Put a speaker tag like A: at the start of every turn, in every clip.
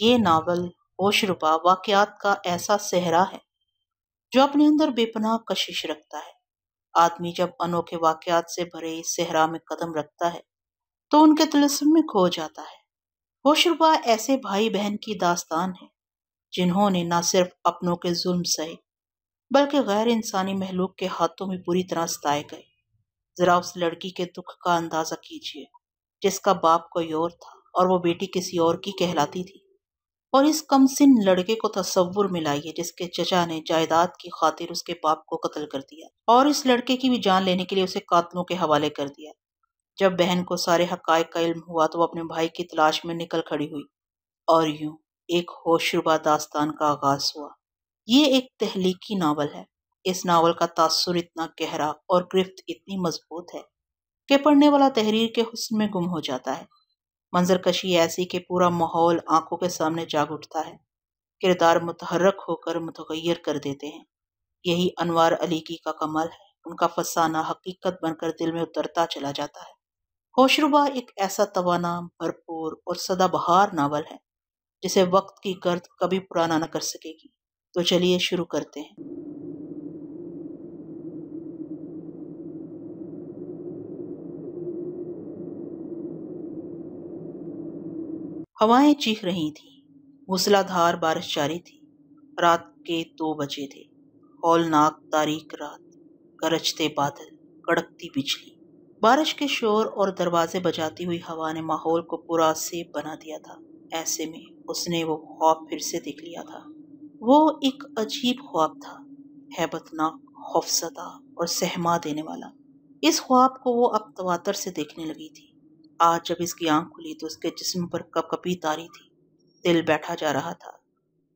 A: ये नावल होशरुपा वाकयात का ऐसा सहरा है जो अपने अंदर बेपनाह कशिश रखता है आदमी जब अनोखे वाकयात से भरे इस सहरा में कदम रखता है तो उनके तलस्म में खो जाता है होशरुबा ऐसे भाई बहन की दास्तान है जिन्होंने ना सिर्फ अपनों के जुल्म सहे बल्कि गैर इंसानी महलूक के हाथों में बुरी तरह सताए गए ज़रा उस लड़की के दुख का अंदाज़ा कीजिए जिसका बाप कोई और था और वो बेटी किसी और की कहलाती थी और इस कम सिन लड़के को तस्वुर में लाइए जिसके चचा ने जायदाद की खातिर उसके बाप को कत्ल कर दिया और इस लड़के की भी जान लेने के लिए उसे कातलों के हवाले कर दिया जब बहन को सारे हक का इल्म हुआ तो वह अपने भाई की तलाश में निकल खड़ी हुई और यूं एक होशरुबा दास्तान का आगाज हुआ ये एक तहलीकी नावल है इस नावल का तासुर इतना गहरा और गिरफ्त इतनी मजबूत है कि पढ़ने वाला तहरीर के हुस्न में गुम हो जाता है मंजरकशी ऐसी कि पूरा माहौल आंखों के सामने जाग उठता है किरदार मुतहरक होकर मुतगैर कर देते हैं यही अनवार अली की का कमाल है उनका फसाना हकीकत बनकर दिल में उतरता चला जाता है होशरुबा एक ऐसा तवाना भरपूर और सदाबहार नावल है जिसे वक्त की गर्द कभी पुराना न कर सकेगी तो चलिए शुरू करते हैं हवाएं चीख रही थीं मूसलाधार बारिश जारी थी रात के दो बजे थे हौलनाक तारीख रात गरजते बादल कड़कती बिजली बारिश के शोर और दरवाजे बजाती हुई हवा ने माहौल को पूरा से बना दिया था ऐसे में उसने वो ख्वाब फिर से देख लिया था वो एक अजीब ख्वाब था हैबतनाक खौफसदा और सहमा देने वाला इस ख्वाब को वो अब तवातर से देखने लगी थी आज जब इसकी आंख खुली तो उसके जिस्म पर कप कपी तारी थी दिल बैठा जा रहा था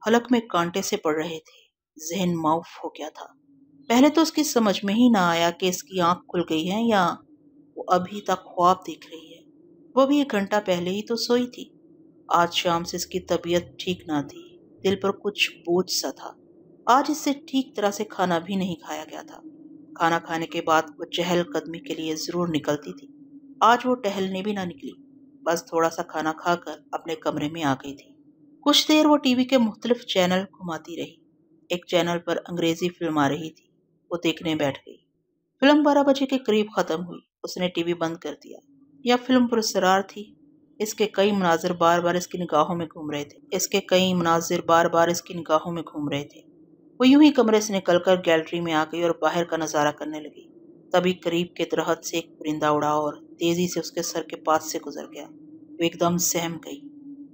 A: हलक में कांटे से पड़ रहे थे जहन माउफ हो गया था पहले तो उसकी समझ में ही ना आया कि इसकी आंख खुल गई है या वो अभी तक ख्वाब देख रही है वो भी एक घंटा पहले ही तो सोई थी आज शाम से इसकी तबीयत ठीक ना थी दिल पर कुछ बोझ सा था आज इससे ठीक तरह से खाना भी नहीं खाया गया था खाना खाने के बाद वो चहलकदमी के लिए ज़रूर निकलती थी आज वो टहलने भी ना निकली बस थोड़ा सा खाना खाकर अपने कमरे में आ गई थी कुछ देर वो टीवी के मुख्तलिफ चैनल घुमाती रही एक चैनल पर अंग्रेज़ी फिल्म आ रही थी वो देखने बैठ गई फिल्म बारह बजे के करीब ख़त्म हुई उसने टीवी बंद कर दिया यह फिल्म पुरस्कार थी इसके कई मनाजिर बार बार इसकी निगाहों में घूम रहे थे इसके कई मनाजिर बार बार इसकी निगाहों में घूम रहे थे वो यूं ही कमरे से कर गैलरी में आ गई और बाहर का नज़ारा करने लगी तभी करीब के दरहत से एक परिंदा उड़ा और तेज़ी से उसके सर के पास से गुजर गया वो एकदम सहम गई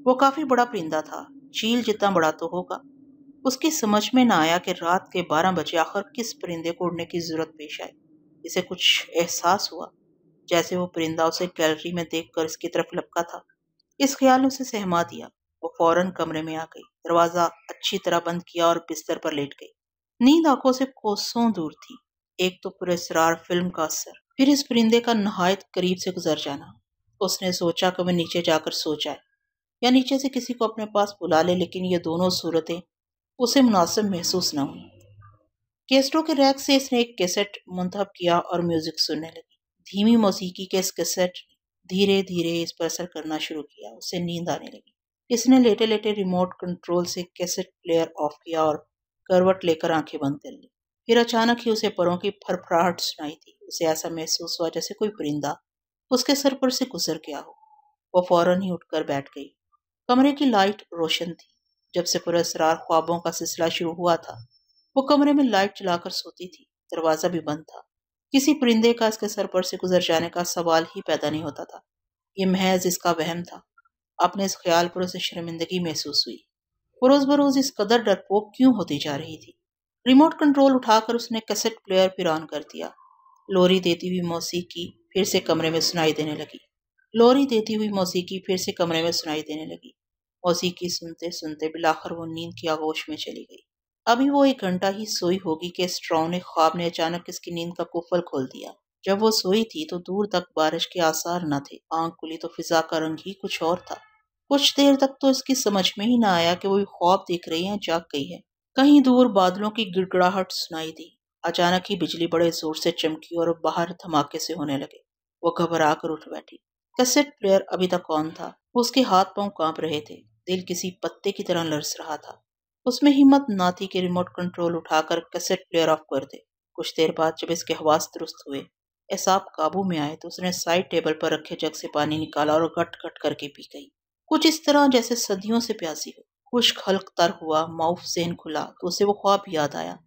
A: वो काफ़ी बड़ा परिंदा था चील जितना बड़ा तो होगा उसकी समझ में ना आया कि रात के बारह बजे आखिर किस परिंदे को उड़ने की ज़रूरत पेश आई इसे कुछ एहसास हुआ जैसे वो परिंदा उसे गैलरी में देख कर इसकी तरफ लपका था इस ख्याल ने उसे सहमा दिया वो फौरन कमरे में आ गई दरवाज़ा अच्छी तरह बंद किया और बिस्तर पर लेट गई नींद आंखों से कोसों दूर थी एक तो पुरेसरार फिल्म का असर फिर इस परिंदे का नहायत करीब से गुजर जाना उसने सोचा कि वह नीचे जाकर सो जाए या नीचे से किसी को अपने पास बुला ले लेकिन ये दोनों सूरतें उसे मुनासिब महसूस न हुई केस्टों के रैक से इसने एक कैसेट मुंतब किया और म्यूज़िक सुनने लगी धीमी मौसीकी के इस कैसेट धीरे धीरे इस पर असर करना शुरू किया उसे नींद आने लगी इसने लेटे लेटे रिमोट कंट्रोल से कैसेट प्लेयर ऑफ किया और करवट लेकर आंखें बंद कर ली फिर अचानक ही उसे परों की फरफराहट सुनाई दी उसे ऐसा महसूस हुआ जैसे कोई परिंदा उसके सर पर से गुजर गया हो वो फौरन ही उठकर बैठ गई कमरे की लाइट रोशन थी जब से पुरस्रार ख्वाबों का सिलसिला शुरू हुआ था वो कमरे में लाइट चलाकर सोती थी दरवाज़ा भी बंद था किसी परिंदे का इसके सर पर से गुजर जाने का सवाल ही पैदा नहीं होता था ये महज इसका वहम था अपने इस ख्याल पर उसे शर्मिंदगी महसूस हुई रोज़ बरोज़ इस कदर डरपोक क्यों होती जा रही थी रिमोट कंट्रोल उठाकर उसने कैसेट प्लेयर फिर ऑन कर दिया लोरी देती हुई मौसीकी फिर से कमरे में सुनाई देने लगी लोरी देती हुई मौसीकी फिर से कमरे में सुनाई देने लगी मौसीकी सुनते सुनते बिलाखर वो नींद की आगोश में चली गई अभी वो एक घंटा ही सोई होगी कि ने ख्वाब ने अचानक इसकी नींद का कुफल खोल दिया जब वो सोई थी तो दूर तक बारिश के आसार न थे आंख खुली तो फिजा का रंग ही कुछ और था कुछ देर तक तो इसकी समझ में ही ना आया कि वो ख्वाब देख रही है जाग गई है कहीं दूर बादलों की गिड़गड़ाहट सुनाई दी अचानक ही बिजली बड़े जोर से चमकी और बाहर धमाके से होने लगे वो घबरा कर उठ बैठी कैसेट प्लेयर अभी तक कौन था उसके हाथ पांव कांप रहे थे दिल किसी पत्ते की तरह लरस रहा था उसमें हिम्मत ना थी कि रिमोट कंट्रोल उठाकर कैसेट प्लेयर ऑफ कर दे कुछ देर बाद जब इसके हवास दुरुस्त हुए एसाब काबू में आए तो उसने साइड टेबल पर रखे जग से पानी निकाला और घट घट करके पी गई कुछ इस तरह जैसे सदियों से प्यासी हो खुश खलक तर हुआ माउफ सेन खुला तो उसे वो ख्वाब याद आया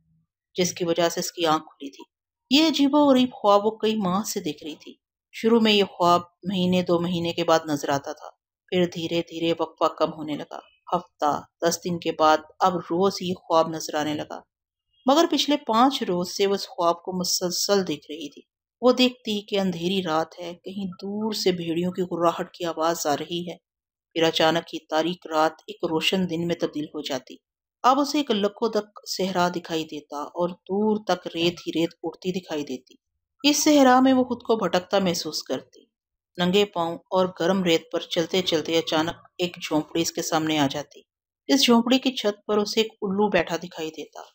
A: जिसकी वजह से इसकी आंख खुली थी ये अजीबो गरीब ख्वाब वो कई माह से देख रही थी शुरू में ये ख्वाब महीने दो महीने के बाद नजर आता था फिर धीरे धीरे वक्फा कम होने लगा हफ्ता दस दिन के बाद अब रोज ये ख्वाब नजर आने लगा मगर पिछले पांच रोज से वो इस ख्वाब को मुसलसल देख रही थी वो देखती कि अंधेरी रात है कहीं दूर से भेड़ियों की गुर्राहट की आवाज़ आ रही है फिर अचानक ही तारीख रात एक रोशन दिन में तब्दील हो जाती अब उसे एक लकों तक सहरा दिखाई देता और दूर तक रेत ही रेत उड़ती दिखाई देती इस सहरा में वो खुद को भटकता महसूस करती नंगे पांव और गर्म रेत पर चलते चलते अचानक एक झोंपड़ी इसके सामने आ जाती इस झोंपड़ी की छत पर उसे एक उल्लू बैठा दिखाई देता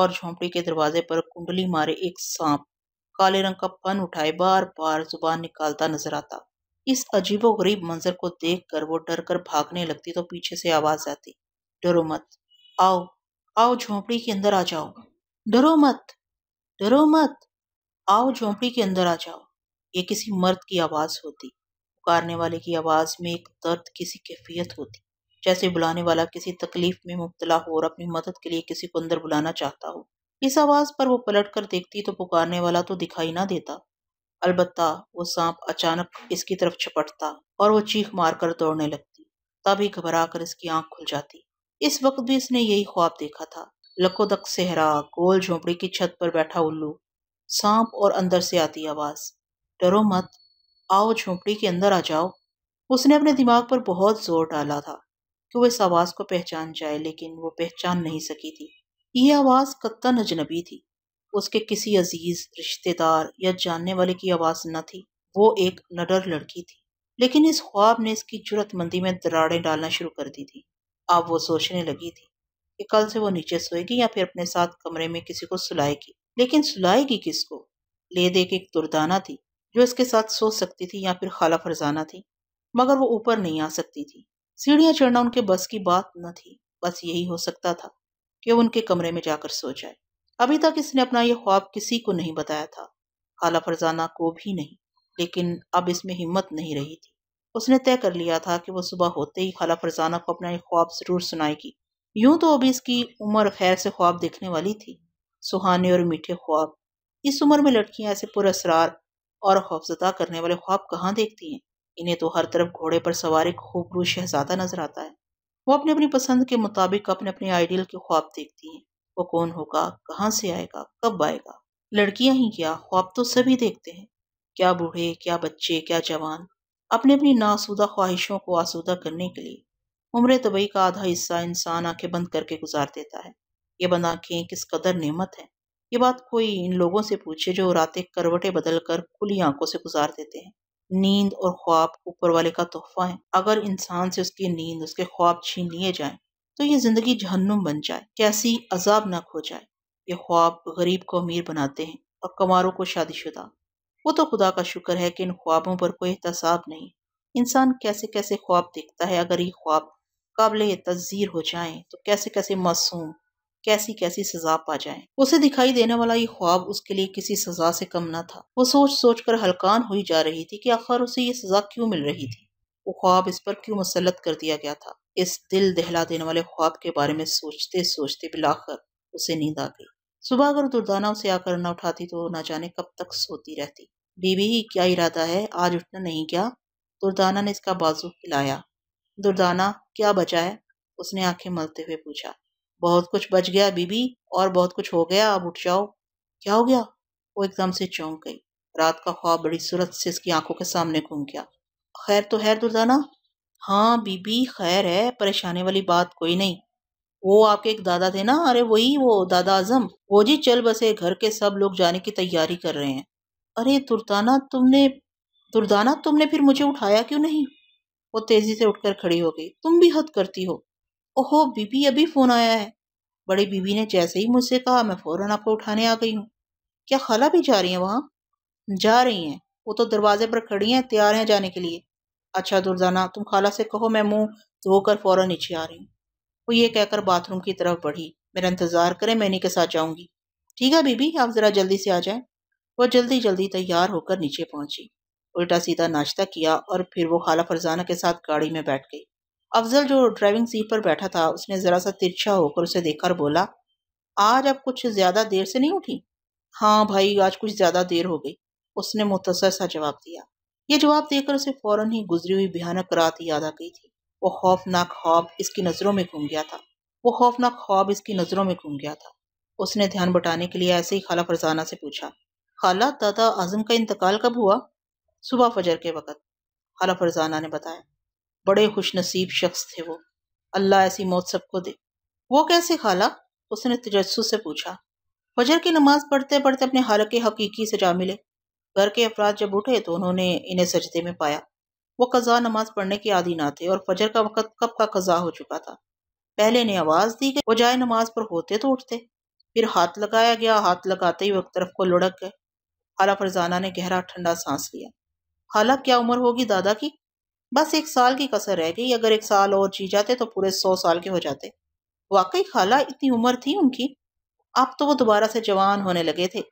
A: और झोंपड़ी के दरवाजे पर कुंडली मारे एक सांप काले रंग का फन उठाए बार बार जुबान निकालता नजर आता इस अजीबो गरीब मंजर को देख कर वो डर कर भागने लगती तो पीछे से आवाज आती डरो मत आओ आओ झोंपड़ी के अंदर आ जाओ डरो मत डरो मत आओ झोंपड़ी के अंदर आ जाओ ये किसी मर्द की आवाज़ होती पुकारने वाले की आवाज़ में एक दर्द किसी कैफियत होती जैसे बुलाने वाला किसी तकलीफ में मुबतला हो और अपनी मदद के लिए किसी को अंदर बुलाना चाहता हो इस आवाज़ पर वो पलट कर देखती तो पुकारने वाला तो दिखाई ना देता अलबत्ता वो सांप अचानक इसकी तरफ छपटता और वो चीख मार कर दौड़ने लगती तभी घबरा कर इसकी आंख खुल जाती इस वक्त भी इसने यही ख्वाब देखा था लकोदक सेहरा गोल झोंपड़ी की छत पर बैठा उल्लू सांप और अंदर से आती आवाज़ डरो मत आओ झोंपड़ी के अंदर आ जाओ उसने अपने दिमाग पर बहुत जोर डाला था कि वो इस आवाज़ को पहचान जाए लेकिन वो पहचान नहीं सकी थी यह आवाज़ कत्तन अजनबी थी उसके किसी अजीज़ रिश्तेदार या जानने वाले की आवाज़ न थी वो एक नडर लड़की थी लेकिन इस ख्वाब ने इसकी जरूरतमंदी में दराड़ें डालना शुरू कर दी थी अब वो सोचने लगी थी कि कल से वो नीचे सोएगी या फिर अपने साथ कमरे में किसी को सुलाएगी लेकिन सुलाएगी किसको ले दे के एक तुरदाना थी जो इसके साथ सो सकती थी या फिर खाला फरजाना थी मगर वो ऊपर नहीं आ सकती थी सीढ़ियाँ चढ़ना उनके बस की बात न थी बस यही हो सकता था कि वो उनके कमरे में जाकर सो जाए अभी तक इसने अपना यह ख्वाब किसी को नहीं बताया था खाला फरजाना को भी नहीं लेकिन अब इसमें हिम्मत नहीं रही थी उसने तय कर लिया था कि वह सुबह होते ही खाला फरजाना को अपना एक ख्वाब ज़रूर सुनाएगी यूं तो अभी इसकी उम्र खैर से ख्वाब देखने वाली थी सुहाने और मीठे ख्वाब इस उम्र में लड़कियां ऐसे पुरसरार और खौफजदा करने वाले ख्वाब कहाँ देखती हैं इन्हें तो हर तरफ घोड़े पर सवार एक खूबरू शहजादा नजर आता है वो अपनी अपनी पसंद के मुताबिक अपने अपने आइडियल के ख्वाब देखती हैं वो कौन होगा कहाँ से आएगा कब आएगा लड़कियां ही क्या ख्वाब तो सभी देखते हैं क्या बूढ़े क्या बच्चे क्या जवान अपनी अपनी नासुदा ख्वाहिशों को आसुदा करने के लिए उम्र तबई का आधा हिस्सा इंसान आंखें बंद करके गुजार देता है ये बंद आंखें किस कदर नमत है ये बात कोई इन लोगों से पूछे जो रातें करवटें बदल कर खुली आंखों से गुजार देते हैं नींद और ख्वाब ऊपर वाले का तोहफा है अगर इंसान से उसकी नींद उसके ख्वाब छीन लिए जाए तो ये ज़िंदगी जहन्नुम बन जाए कैसी अजाब नक खो जाए ये ख्वाब गरीब को अमीर बनाते हैं और कमारों को शादीशुदा वो तो खुदा का शुक्र है कि इन ख्वाबों पर कोई एहतसाब नहीं इंसान कैसे कैसे ख्वाब देखता है अगर ये ख्वाब काबिल तजीर हो जाएं तो कैसे कैसे मासूम कैसी कैसी सजा पा जाए उसे दिखाई देने वाला ये ख्वाब उसके लिए किसी सजा से कम ना था वो सोच सोच कर हलकान हुई जा रही थी कि आखिर उसे ये सजा क्यों मिल रही थी वो ख्वाब इस पर क्यों मुसलत कर दिया गया था इस दिल दहला देने वाले ख्वाब के बारे में सोचते सोचते बिलाकर उसे नींद आ गई सुबह अगर दुर्दाना उसे आकर न उठाती तो ना जाने कब तक सोती रहती बीबी ही क्या इरादा है आज उठना नहीं क्या दुर्दाना ने इसका बाजू हिलाया दुर्दाना क्या बचा है उसने आंखें मलते हुए पूछा बहुत कुछ बच गया बीबी और बहुत कुछ हो गया अब उठ जाओ क्या हो गया वो एकदम से चौंक गई रात का ख्वाब बड़ी सूरत से इसकी आंखों के सामने घूम गया खैर तो है दुर्दाना हाँ बीबी खैर है परेशानी वाली बात कोई नहीं वो आपके एक दादा थे ना अरे वही वो दादा आजम वो जी चल बसे घर के सब लोग जाने की तैयारी कर रहे हैं अरे दुर्दाना तुमने दुर्दाना तुमने फिर मुझे उठाया क्यों नहीं वो तेजी से उठकर खड़ी हो गई तुम भी हद करती हो ओहो बीबी अभी फ़ोन आया है बड़ी बीबी ने जैसे ही मुझसे कहा मैं फ़ौरन आपको उठाने आ गई हूँ क्या खाला भी जा रही हैं वहाँ जा रही हैं वो तो दरवाजे पर खड़ी हैं तैयार हैं जाने के लिए अच्छा दुर्दाना तुम खाला से कहो मैं मुंह धोकर फ़ौरन नीचे आ रही हूँ वो ये कहकर बाथरूम की तरफ बढ़ी मेरा इंतज़ार करें मैं इन्हीं के साथ जाऊँगी ठीक है बीबी आप ज़रा जल्दी से आ जाएं वह जल्दी जल्दी तैयार होकर नीचे पहुंची उल्टा सीधा नाश्ता किया और फिर वो खाला फरजाना के साथ गाड़ी में बैठ गई अफजल जो ड्राइविंग सीट पर बैठा था उसने ज़रा सा तिरछा होकर उसे देखकर बोला आज आप कुछ ज़्यादा देर से नहीं उठी हाँ भाई आज कुछ ज़्यादा देर हो गई उसने मुतसर सा जवाब दिया ये जवाब देकर उसे फौरन ही गुजरी हुई भयानक रात याद आ गई थी वो खौफनाक ख्वाब इसकी नज़रों में घूम गया था वो खौफनाक ख्वाब इसकी नज़रों में घूम गया था उसने ध्यान बटाने के लिए ऐसे ही खाला फरजाना से पूछा खाला दादा आजम का इंतकाल कब हुआ सुबह फजर के वक़्त खाला फरजाना ने बताया बड़े खुश नसीब शख्स थे वो अल्लाह ऐसी मौत सबको दे वो कैसे खाला उसने तजस्सु से पूछा फजर की नमाज पढ़ते पढ़ते अपने हाल के हकीकी से जा मिले घर के अफराद जब उठे तो उन्होंने इन्हें सजदे में पाया वो कज़ा नमाज पढ़ने के आदि ना थे और फजर का वक़्त कब का कज़ा हो चुका था पहले इन्हें आवाज़ दी गई वो जाए नमाज पर होते तो उठते फिर हाथ लगाया गया हाथ लगाते ही वो एक तरफ को लुढ़क गए खाला फरजाना ने गहरा ठंडा सांस लिया खाला क्या उम्र होगी दादा की बस एक साल की कसर रह गई अगर एक साल और जी जाते तो पूरे सौ साल के हो जाते वाकई खाला इतनी उम्र थी उनकी अब तो वो दोबारा से जवान होने लगे थे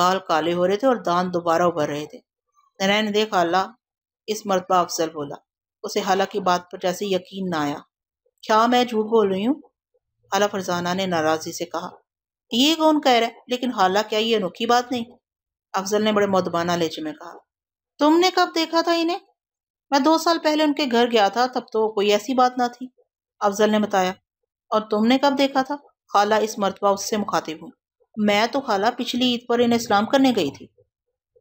A: बाल काले हो रहे थे और दांत दोबारा उभर रहे थे नारायण दे खाला इस मरतबा अफजल बोला उसे हाला की बात पर जैसे यकीन ना आया क्या मैं झूठ बोल रही हूँ हाला फरजाना ने नाराज़गी से कहा ये कौन कह रहा है लेकिन हाला क्या ये अनोखी बात नहीं अफजल ने बड़े मदबाना लेचे में कहा तुमने कब देखा था इन्हें मैं दो साल पहले उनके घर गया था तब तो कोई ऐसी बात ना थी अफजल ने बताया और तुमने कब देखा था खाला इस मरतबा उससे मुखातिब हूँ मैं तो खाला पिछली ईद पर इन्हें इस्लाम करने गई थी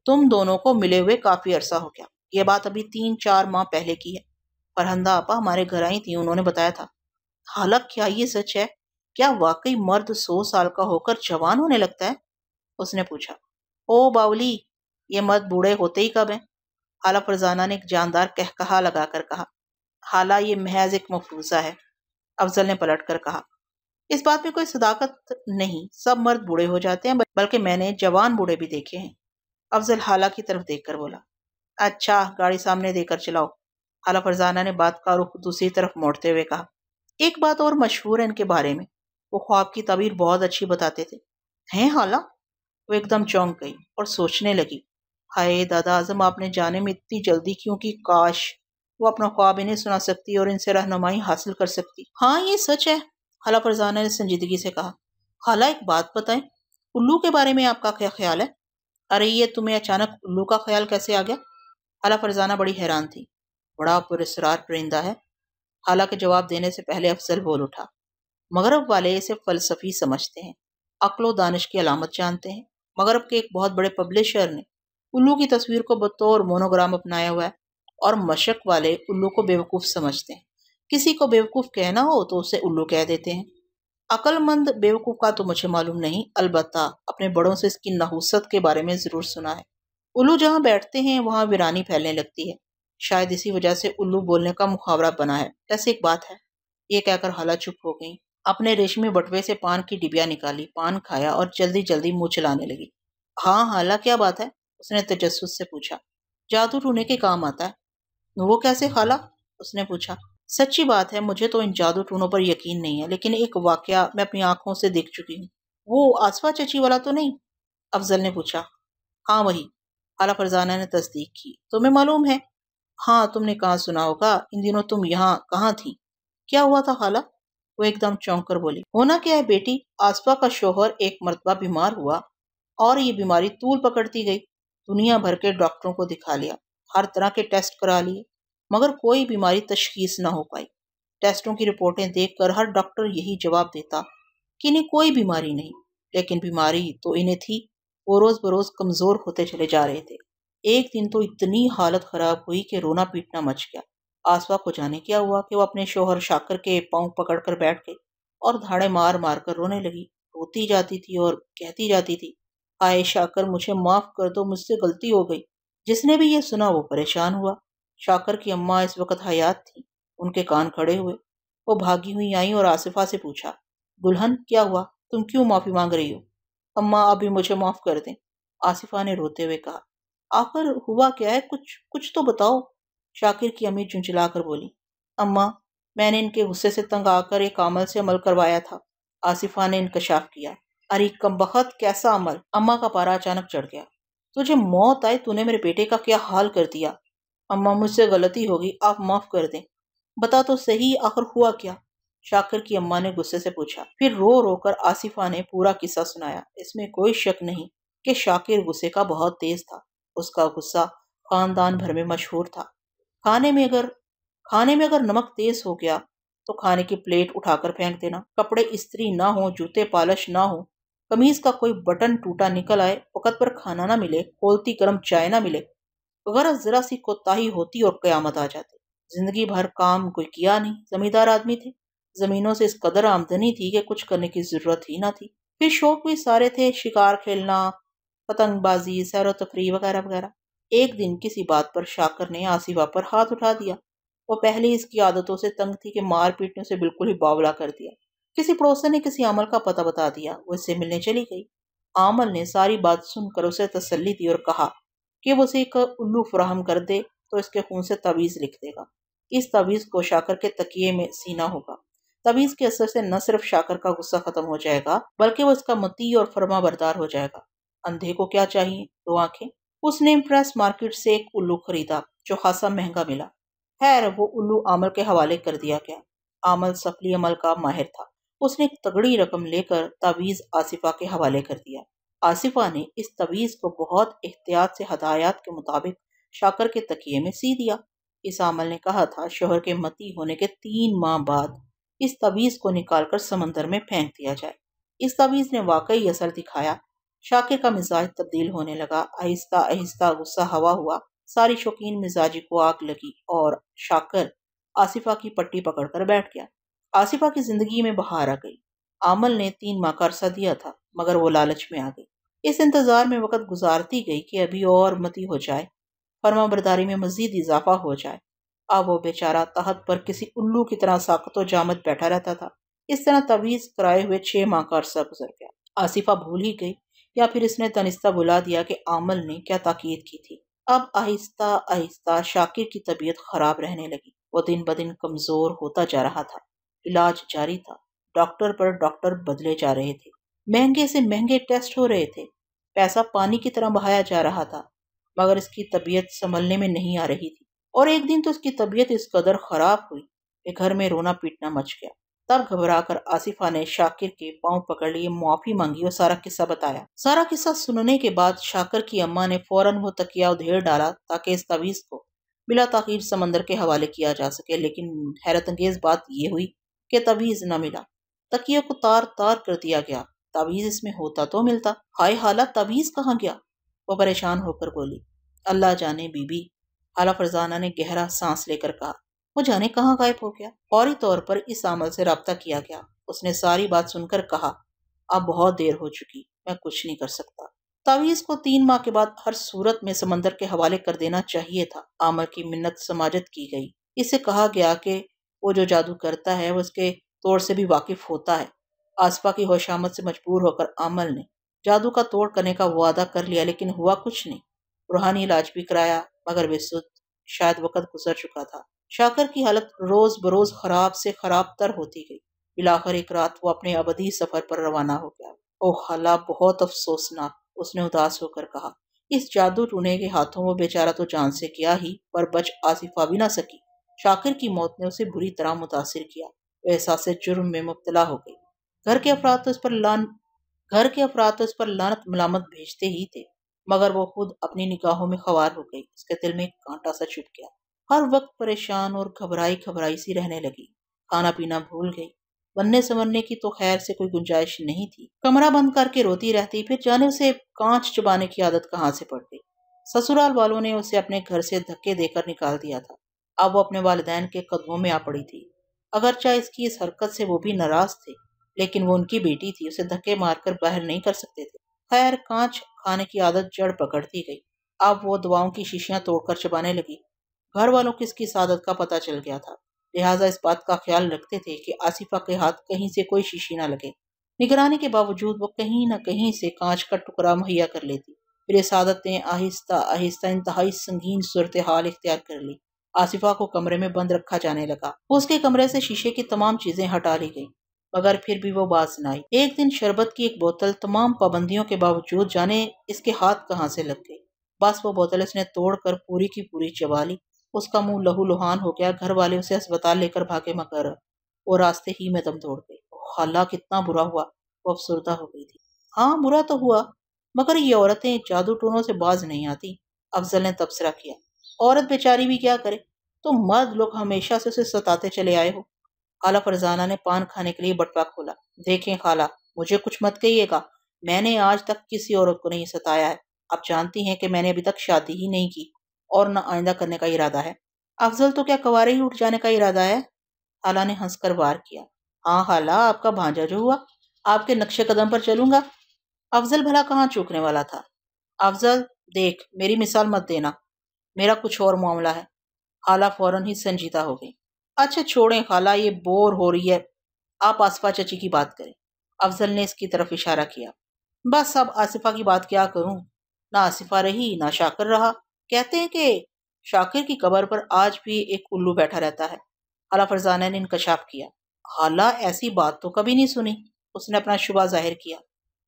A: तुम दोनों को मिले हुए काफ़ी अरसा हो गया ये बात अभी तीन चार माह पहले की है फरहंदा आपा हमारे घर आई थी उन्होंने बताया था खाला क्या ये सच है क्या वाकई मर्द सौ साल का होकर जवान होने लगता है उसने पूछा ओ बाउली ये मर्द बूढ़े होते ही कब हैं हाला फरजाना ने एक जानदार कह कहा लगा कर कहा हाला ये महज एक मफरूजा है अफजल ने पलट कर कहा इस बात में कोई सदाकत नहीं सब मर्द बूढ़े हो जाते हैं बल्कि मैंने जवान बूढ़े भी देखे हैं अफजल हाला की तरफ देख कर बोला अच्छा गाड़ी सामने देकर चलाओ हाला फरजाना ने बात का रुख दूसरी तरफ मोड़ते हुए कहा एक बात और मशहूर है इनके बारे में वो ख्वाब की तबीर बहुत अच्छी बताते थे हैं हाला वो एकदम चौंक गई और सोचने लगी हाय दादा आजम आपने जाने में इतनी जल्दी क्यों काश वो अपना ख्वाब इन्हें सुना सकती और इनसे रहनुमाई हासिल कर सकती हाँ ये सच है खाला फरजाना ने संजीदगी से कहा खाला एक बात बताएं उल्लू के बारे में आपका क्या ख्याल है अरे ये तुम्हें अचानक उल्लू का ख्याल कैसे आ गया खाला फरजाना बड़ी हैरान थी बड़ा पुरस्ार परिंदा है खाला के जवाब देने से पहले अफजल बोल उठा मगरब वाले इसे फलसफी समझते हैं अक्लो दानिश की अलामत जानते हैं मगरब के एक बहुत बड़े पब्लिशर ने उल्लू की तस्वीर को बतौर मोनोग्राम अपनाया हुआ है और मशक वाले उल्लू को बेवकूफ़ समझते हैं किसी को बेवकूफ़ कहना हो तो उसे उल्लू कह देते हैं अक्लमंद बेवकूफ़ का तो मुझे मालूम नहीं अलबत् अपने बड़ों से इसकी नहूसत के बारे में ज़रूर सुना है उल्लू जहाँ बैठते हैं वहाँ वीरानी फैलने लगती है शायद इसी वजह से उल्लू बोलने का मुहावरा बना है ऐसी एक बात है ये कहकर हाला चुप हो गई अपने रेशमी बटवे से पान की डिबिया निकाली पान खाया और जल्दी जल्दी मुँह चलाने लगी हाँ हाला क्या बात है उसने तजस्स से पूछा जादू टूने के काम आता है वो कैसे खाला उसने पूछा सच्ची बात है मुझे तो इन जादू टूनों पर यकीन नहीं है लेकिन एक वाक्य मैं अपनी आंखों से देख चुकी हूँ वो आसवा चची वाला तो नहीं अफजल ने पूछा हाँ वही आला फरजाना ने तस्दीक की तुम्हें मालूम है हाँ तुमने कहाँ सुना होगा इन दिनों तुम यहाँ कहाँ थी क्या हुआ था खाला वो एकदम चौंक कर बोली होना क्या है बेटी आसपा का शोहर एक मरतबा बीमार हुआ और ये बीमारी तूल पकड़ती गई दुनिया भर के डॉक्टरों को दिखा लिया हर तरह के टेस्ट करा लिए मगर कोई बीमारी तशखीस ना हो पाई टेस्टों की रिपोर्टें देखकर हर डॉक्टर यही जवाब देता कि इन्हें कोई बीमारी नहीं लेकिन बीमारी तो इन्हें थी वो रोज़ बरोज़ कमज़ोर होते चले जा रहे थे एक दिन तो इतनी हालत ख़राब हुई कि रोना पीटना मच गया आसवा को जाने क्या हुआ कि वो अपने शोहर शाकर के पाँव पकड़ कर बैठ गई और धाड़े मार मार कर रोने लगी रोती जाती थी और कहती जाती थी आए शाकर मुझे माफ़ कर दो मुझसे गलती हो गई जिसने भी ये सुना वो परेशान हुआ शाकर की अम्मा इस वक्त हयात थी उनके कान खड़े हुए वो भागी हुई आई और आसिफा से पूछा दुल्हन क्या हुआ तुम क्यों माफ़ी मांग रही हो अम्मा अभी मुझे माफ़ कर दें आसिफा ने रोते हुए कहा आखिर हुआ क्या है कुछ कुछ तो बताओ शाकिर की अम्मी झुंझुलाकर बोली अम्मा मैंने इनके गुस्से से तंग आकर एक अमल से अमल करवाया था आसिफा ने इनकशाफ किया अरे कम बहत कैसा अमल अम्मा का पारा अचानक चढ़ गया तुझे मौत आई तूने मेरे बेटे का क्या हाल कर दिया अम्मा मुझसे गलती होगी आप माफ़ कर दें बता तो सही आखिर हुआ क्या शाकिर की अम्मा ने गुस्से से पूछा फिर रो रो कर आसिफा ने पूरा किस्सा सुनाया इसमें कोई शक नहीं कि शाकिर गुस्से का बहुत तेज था उसका गुस्सा खानदान भर में मशहूर था खाने में अगर खाने में अगर नमक तेज हो गया तो खाने की प्लेट उठाकर फेंक देना कपड़े इस्त्री ना हो जूते पालश ना हो कमीज का कोई बटन टूटा निकल आए वक़्त पर खाना ना मिले खोलती गर्म चाय ना मिले वगैरह तो ज़रा सी कोताही होती और क़यामत आ जाती ज़िंदगी भर काम कोई किया नहीं ज़मींदार आदमी थे ज़मीनों से इस कदर आमदनी थी कि कुछ करने की ज़रूरत ही ना थी फिर शौक भी सारे थे शिकार खेलना पतंगबाजी सैर तफरी वगैरह वगैरह एक दिन किसी बात पर शाकर ने आसिफा पर हाथ उठा दिया वो पहले इसकी आदतों से तंग थी कि मार पीटने से बिल्कुल ही बावला कर दिया किसी पड़ोसन ने किसी अमल का पता बता दिया वो इससे मिलने चली गई आमल ने सारी बात सुनकर उसे तसल्ली दी और कहा कि वो उसे एक उल्लू फ्राहम कर दे तो इसके खून से तवीज़ लिख देगा इस तवीज़ को शाकर के तकिए में सीना होगा तवीज़ के असर से न सिर्फ शाकर का गुस्सा ख़त्म हो जाएगा बल्कि वो इसका मती और फर्मा बरदार हो जाएगा अंधे को क्या चाहिए दो आंखें उसने इम्प्रेस मार्केट से एक उल्लू खरीदा जो खासा महंगा मिला खैर वो उल्लू आमल के हवाले कर दिया गया आमल सफली अमल का माहिर था उसने एक तगड़ी रकम लेकर तावीज़ आसिफा के हवाले कर दिया आसिफा ने इस तवीज़ को बहुत एहतियात से हदायत के मुताबिक शाकर के तकिए में सी दिया इस आमल ने कहा था शोहर के मती होने के तीन माह बाद इस तवीज़ को निकाल कर समंदर में फेंक दिया जाए इस तवीज़ ने वाकई असर दिखाया शाकिर का मिजाज तब्दील होने लगा आहिस्ता आहिस्ता गुस्सा हवा हुआ सारी शौकीन मिजाजी को आग लगी और शाकर आसिफा की पट्टी पकड़कर बैठ गया आसिफा की ज़िंदगी में बहार आ गई आमल ने तीन माह का अरसा दिया था मगर वो लालच में आ गई इस इंतज़ार में वक़्त गुजारती गई कि अभी और मती हो जाए फर्मा बरदारी में मज़ीद इजाफा हो जाए अब वो बेचारा तहत पर किसी उल्लू की तरह व जामत बैठा रहता था इस तरह तवीज़ कराए हुए छः माह का अरसा गुजर गया आसिफा भूल ही गई या फिर इसने तनिस्ता बुला दिया कि आमल ने क्या ताकीद की थी अब आहिस्ता आहिस्ता शाकिर की तबीयत खराब रहने लगी वो दिन ब दिन कमज़ोर होता जा रहा था इलाज जारी था डॉक्टर पर डॉक्टर बदले जा रहे थे महंगे से महंगे टेस्ट हो रहे थे पैसा पानी की तरह बहाया जा रहा था मगर इसकी तबीयत संभलने में नहीं आ रही थी और एक दिन तो उसकी तबीयत इस कदर ख़राब हुई कि घर में रोना पीटना मच गया तब घबरा कर आसिफा ने शाकिर के पांव पकड़ लिए माफी मांगी और सारा किस्सा बताया सारा किस्सा सुनने के बाद शाकिर की अम्मा ने फौरन वो तकिया उधेर डाला ताकि इस तवीज़ को बिला तखीर समंदर के हवाले किया जा सके लेकिन हैरत अंगेज बात यह हुई कि तवीज़ न मिला तकिए को तार तार कर दिया गया तवीज़ इसमें होता तो मिलता हाय हाला तवीज़ कहाँ गया वो परेशान होकर बोली अल्लाह जाने बीबी आला फरजाना ने गहरा सांस लेकर कहा वो जाने कहाँ गायब हो गया फौरी तौर पर इस अमल से रबता किया गया उसने सारी बात सुनकर कहा अब बहुत देर हो चुकी मैं कुछ नहीं कर सकता तावीज़ को तीन माह के बाद हर सूरत में समंदर के हवाले कर देना चाहिए था आमर की मिन्नत समाजत की गई इसे कहा गया कि वो जो जादू करता है वो उसके तोड़ से भी वाकिफ होता है आसपा की होशामद से मजबूर होकर आमल ने जादू का तोड़ करने का वादा कर लिया लेकिन हुआ कुछ नहीं रूहानी इलाज भी कराया मगर वे शायद वक़्त गुजर चुका था शाकर की हालत रोज़ बरोज़ ख़राब से ख़राब तर होती गई बिलाकर एक रात वो अपने अबदी सफ़र पर रवाना हो गया ओ खाला बहुत अफसोसनाक उसने उदास होकर कहा इस जादू टूने के हाथों वो बेचारा तो जान से किया ही पर बच आसिफा भी ना सकी शाकिर की मौत ने उसे बुरी तरह मुतासर किया वो एहसास जुर्म में मुबतला हो गई घर के अफराद तो इस पर लान घर के अफराद तो इस पर लानत मलामत भेजते ही थे मगर वो खुद अपनी निगाहों में खवार हो गई उसके दिल में एक कांटा सा छुप गया हर वक्त परेशान और घबराई घबराई सी रहने लगी खाना पीना भूल गई बनने संवरने की तो खैर से कोई गुंजाइश नहीं थी कमरा बंद करके रोती रहती फिर जाने उसे कांच चबाने की आदत कहाँ से पड़ गई ससुराल वालों ने उसे अपने घर से धक्के देकर निकाल दिया था अब वो अपने वालदेन के कदमों में आ पड़ी थी अगरचा इसकी इस हरकत से वो भी नाराज थे लेकिन वो उनकी बेटी थी उसे धक्के मारकर बाहर नहीं कर सकते थे खैर कांच खाने की आदत जड़ पकड़ती गई अब वो दवाओं की शीशियां तोड़कर चबाने लगी घर वालों की इसकी सादत का पता चल गया था लिहाजा इस बात का ख्याल रखते थे कि आसिफा के हाथ कहीं से कोई शीशी ना लगे निगरानी के बावजूद वो कहीं ना कहीं से कांच का टुकड़ा मुहैया कर लेती फिर सादत ने आहिस्ता आहिस्ता इंतहाई संगीन सूरत हाल इख्तियार कर ली आसिफा को कमरे में बंद रखा जाने लगा उसके कमरे से शीशे की तमाम चीज़ें हटा ली गई मगर फिर भी वो बात न आई एक दिन शरबत की एक बोतल तमाम पाबंदियों के बावजूद जाने इसके हाथ कहाँ से लग गई बस वो बोतल इसने तोड़ कर पूरी की पूरी चबा ली उसका मुंह लहू लुहान हो गया घर वाले उसे अस्पताल लेकर भागे मगर वो रास्ते ही में दम तोड़ गई खाला कितना बुरा हुआ वो अफसरदा हो गई थी हाँ बुरा तो हुआ मगर ये औरतें जादू टूनों से बाज नहीं आती अफजल ने तबसरा किया औरत बेचारी भी क्या करे तो मर्द लोग हमेशा से उसे सताते चले आए हो आला फरजाना ने पान खाने के लिए बटवा खोला देखें खाला मुझे कुछ मत कहिएगा मैंने आज तक किसी औरत को नहीं सताया है आप जानती हैं कि मैंने अभी तक शादी ही नहीं की और न आइंदा करने का इरादा है अफजल तो क्या कवारे ही उठ जाने का इरादा है हाला ने हंसकर वार किया हाँ हाला आपका भांजा जो हुआ आपके नक्शे कदम पर चलूंगा अफजल भला कहाँ चूकने वाला था अफजल देख मेरी मिसाल मत देना मेरा कुछ और मामला है हाला फौरन ही संजीदा हो गई अच्छा छोड़ें खाला ये बोर हो रही है आप आसिफा चची की बात करें अफजल ने इसकी तरफ इशारा किया बस अब आसिफा की बात क्या करूं ना आसिफा रही ना शाकर रहा कहते हैं कि शाकिर की कबर पर आज भी एक उल्लू बैठा रहता है आला फरजाना ने इनकशाफ किया हाला ऐसी बात तो कभी नहीं सुनी उसने अपना शुबा जाहिर किया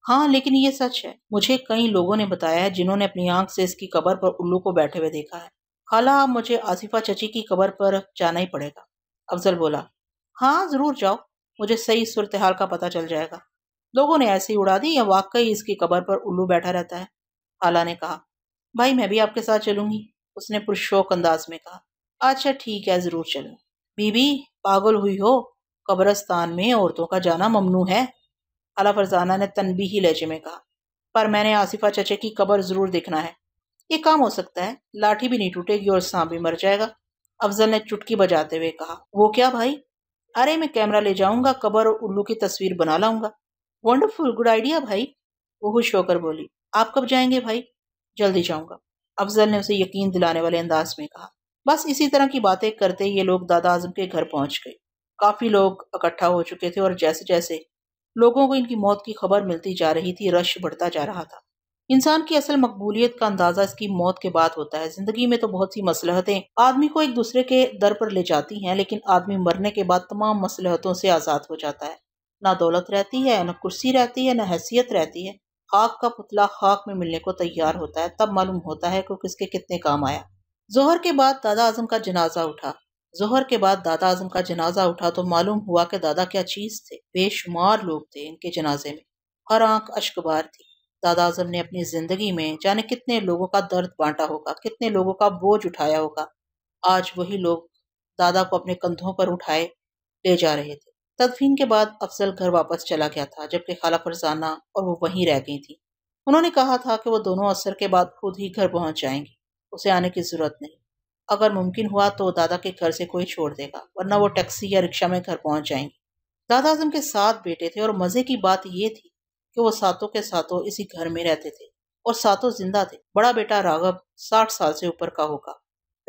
A: हाँ लेकिन ये सच है मुझे कई लोगों ने बताया है जिन्होंने अपनी आंख से इसकी कबर पर उल्लू को बैठे हुए देखा है हाला मुझे आसिफा चची की कबर पर जाना ही पड़ेगा अफजल बोला हाँ ज़रूर जाओ मुझे सही सूरत हाल का पता चल जाएगा लोगों ने ऐसे ही उड़ा दी या वाकई इसकी कबर पर उल्लू बैठा रहता है हाला ने कहा भाई मैं भी आपके साथ चलूंगी उसने पुरशोक अंदाज में कहा अच्छा ठीक है ज़रूर चलो बीबी पागल हुई हो कब्रस्तान में औरतों का जाना ममनू है अला फरजाना ने तनबी ही लहजे में कहा पर मैंने आसिफा चचे की कब्र ज़रूर देखना है ये काम हो सकता है लाठी भी नहीं टूटेगी और सांप भी मर जाएगा अफजल ने चुटकी बजाते हुए कहा वो क्या भाई अरे मैं कैमरा ले जाऊंगा कबर और उल्लू की तस्वीर बना लाऊंगा वंडरफुल गुड आइडिया भाई वो खुश होकर बोली आप कब जाएंगे भाई जल्दी जाऊँगा अफजल ने उसे यकीन दिलाने वाले अंदाज में कहा बस इसी तरह की बातें करते ये लोग दादा आजम के घर पहुँच गए काफ़ी लोग इकट्ठा हो चुके थे और जैसे जैसे लोगों को इनकी मौत की खबर मिलती जा रही थी रश बढ़ता जा रहा था इंसान की असल मकबूलियत का अंदाज़ा इसकी मौत के बाद होता है ज़िंदगी में तो बहुत सी मसलहतें आदमी को एक दूसरे के दर पर ले जाती हैं लेकिन आदमी मरने के बाद तमाम मसलहतों से आज़ाद हो जाता है ना दौलत रहती है ना कुर्सी रहती है ना हैसियत रहती है खाक का पुतला खाक में मिलने को तैयार होता है तब मालूम होता है कि किसके कितने काम आया जहर के बाद दादा आजम का जनाजा उठा जहर के बाद दादा आजम का जनाजा उठा तो मालूम हुआ कि दादा क्या चीज़ थे बेशुमार लोग थे इनके जनाजे में हर आंख अशकबार थी दादा आजम ने अपनी ज़िंदगी में जाने कितने लोगों का दर्द बांटा होगा कितने लोगों का बोझ उठाया होगा आज वही लोग दादा को अपने कंधों पर उठाए ले जा रहे थे तदफीन के बाद अफजल घर वापस चला गया था जबकि खाला फरजाना और वो वहीं रह गई थी उन्होंने कहा था कि वो दोनों असर के बाद खुद ही घर पहुंच जाएंगी उसे आने की ज़रूरत नहीं अगर मुमकिन हुआ तो दादा के घर से कोई छोड़ देगा वरना वो टैक्सी या रिक्शा में घर पहुंच जाएंगी दादा आजम के साथ बेटे थे और मज़े की बात ये थी कि वो सातों के सातों इसी घर में रहते थे और सातों जिंदा थे बड़ा बेटा राघव साठ साल से ऊपर का होगा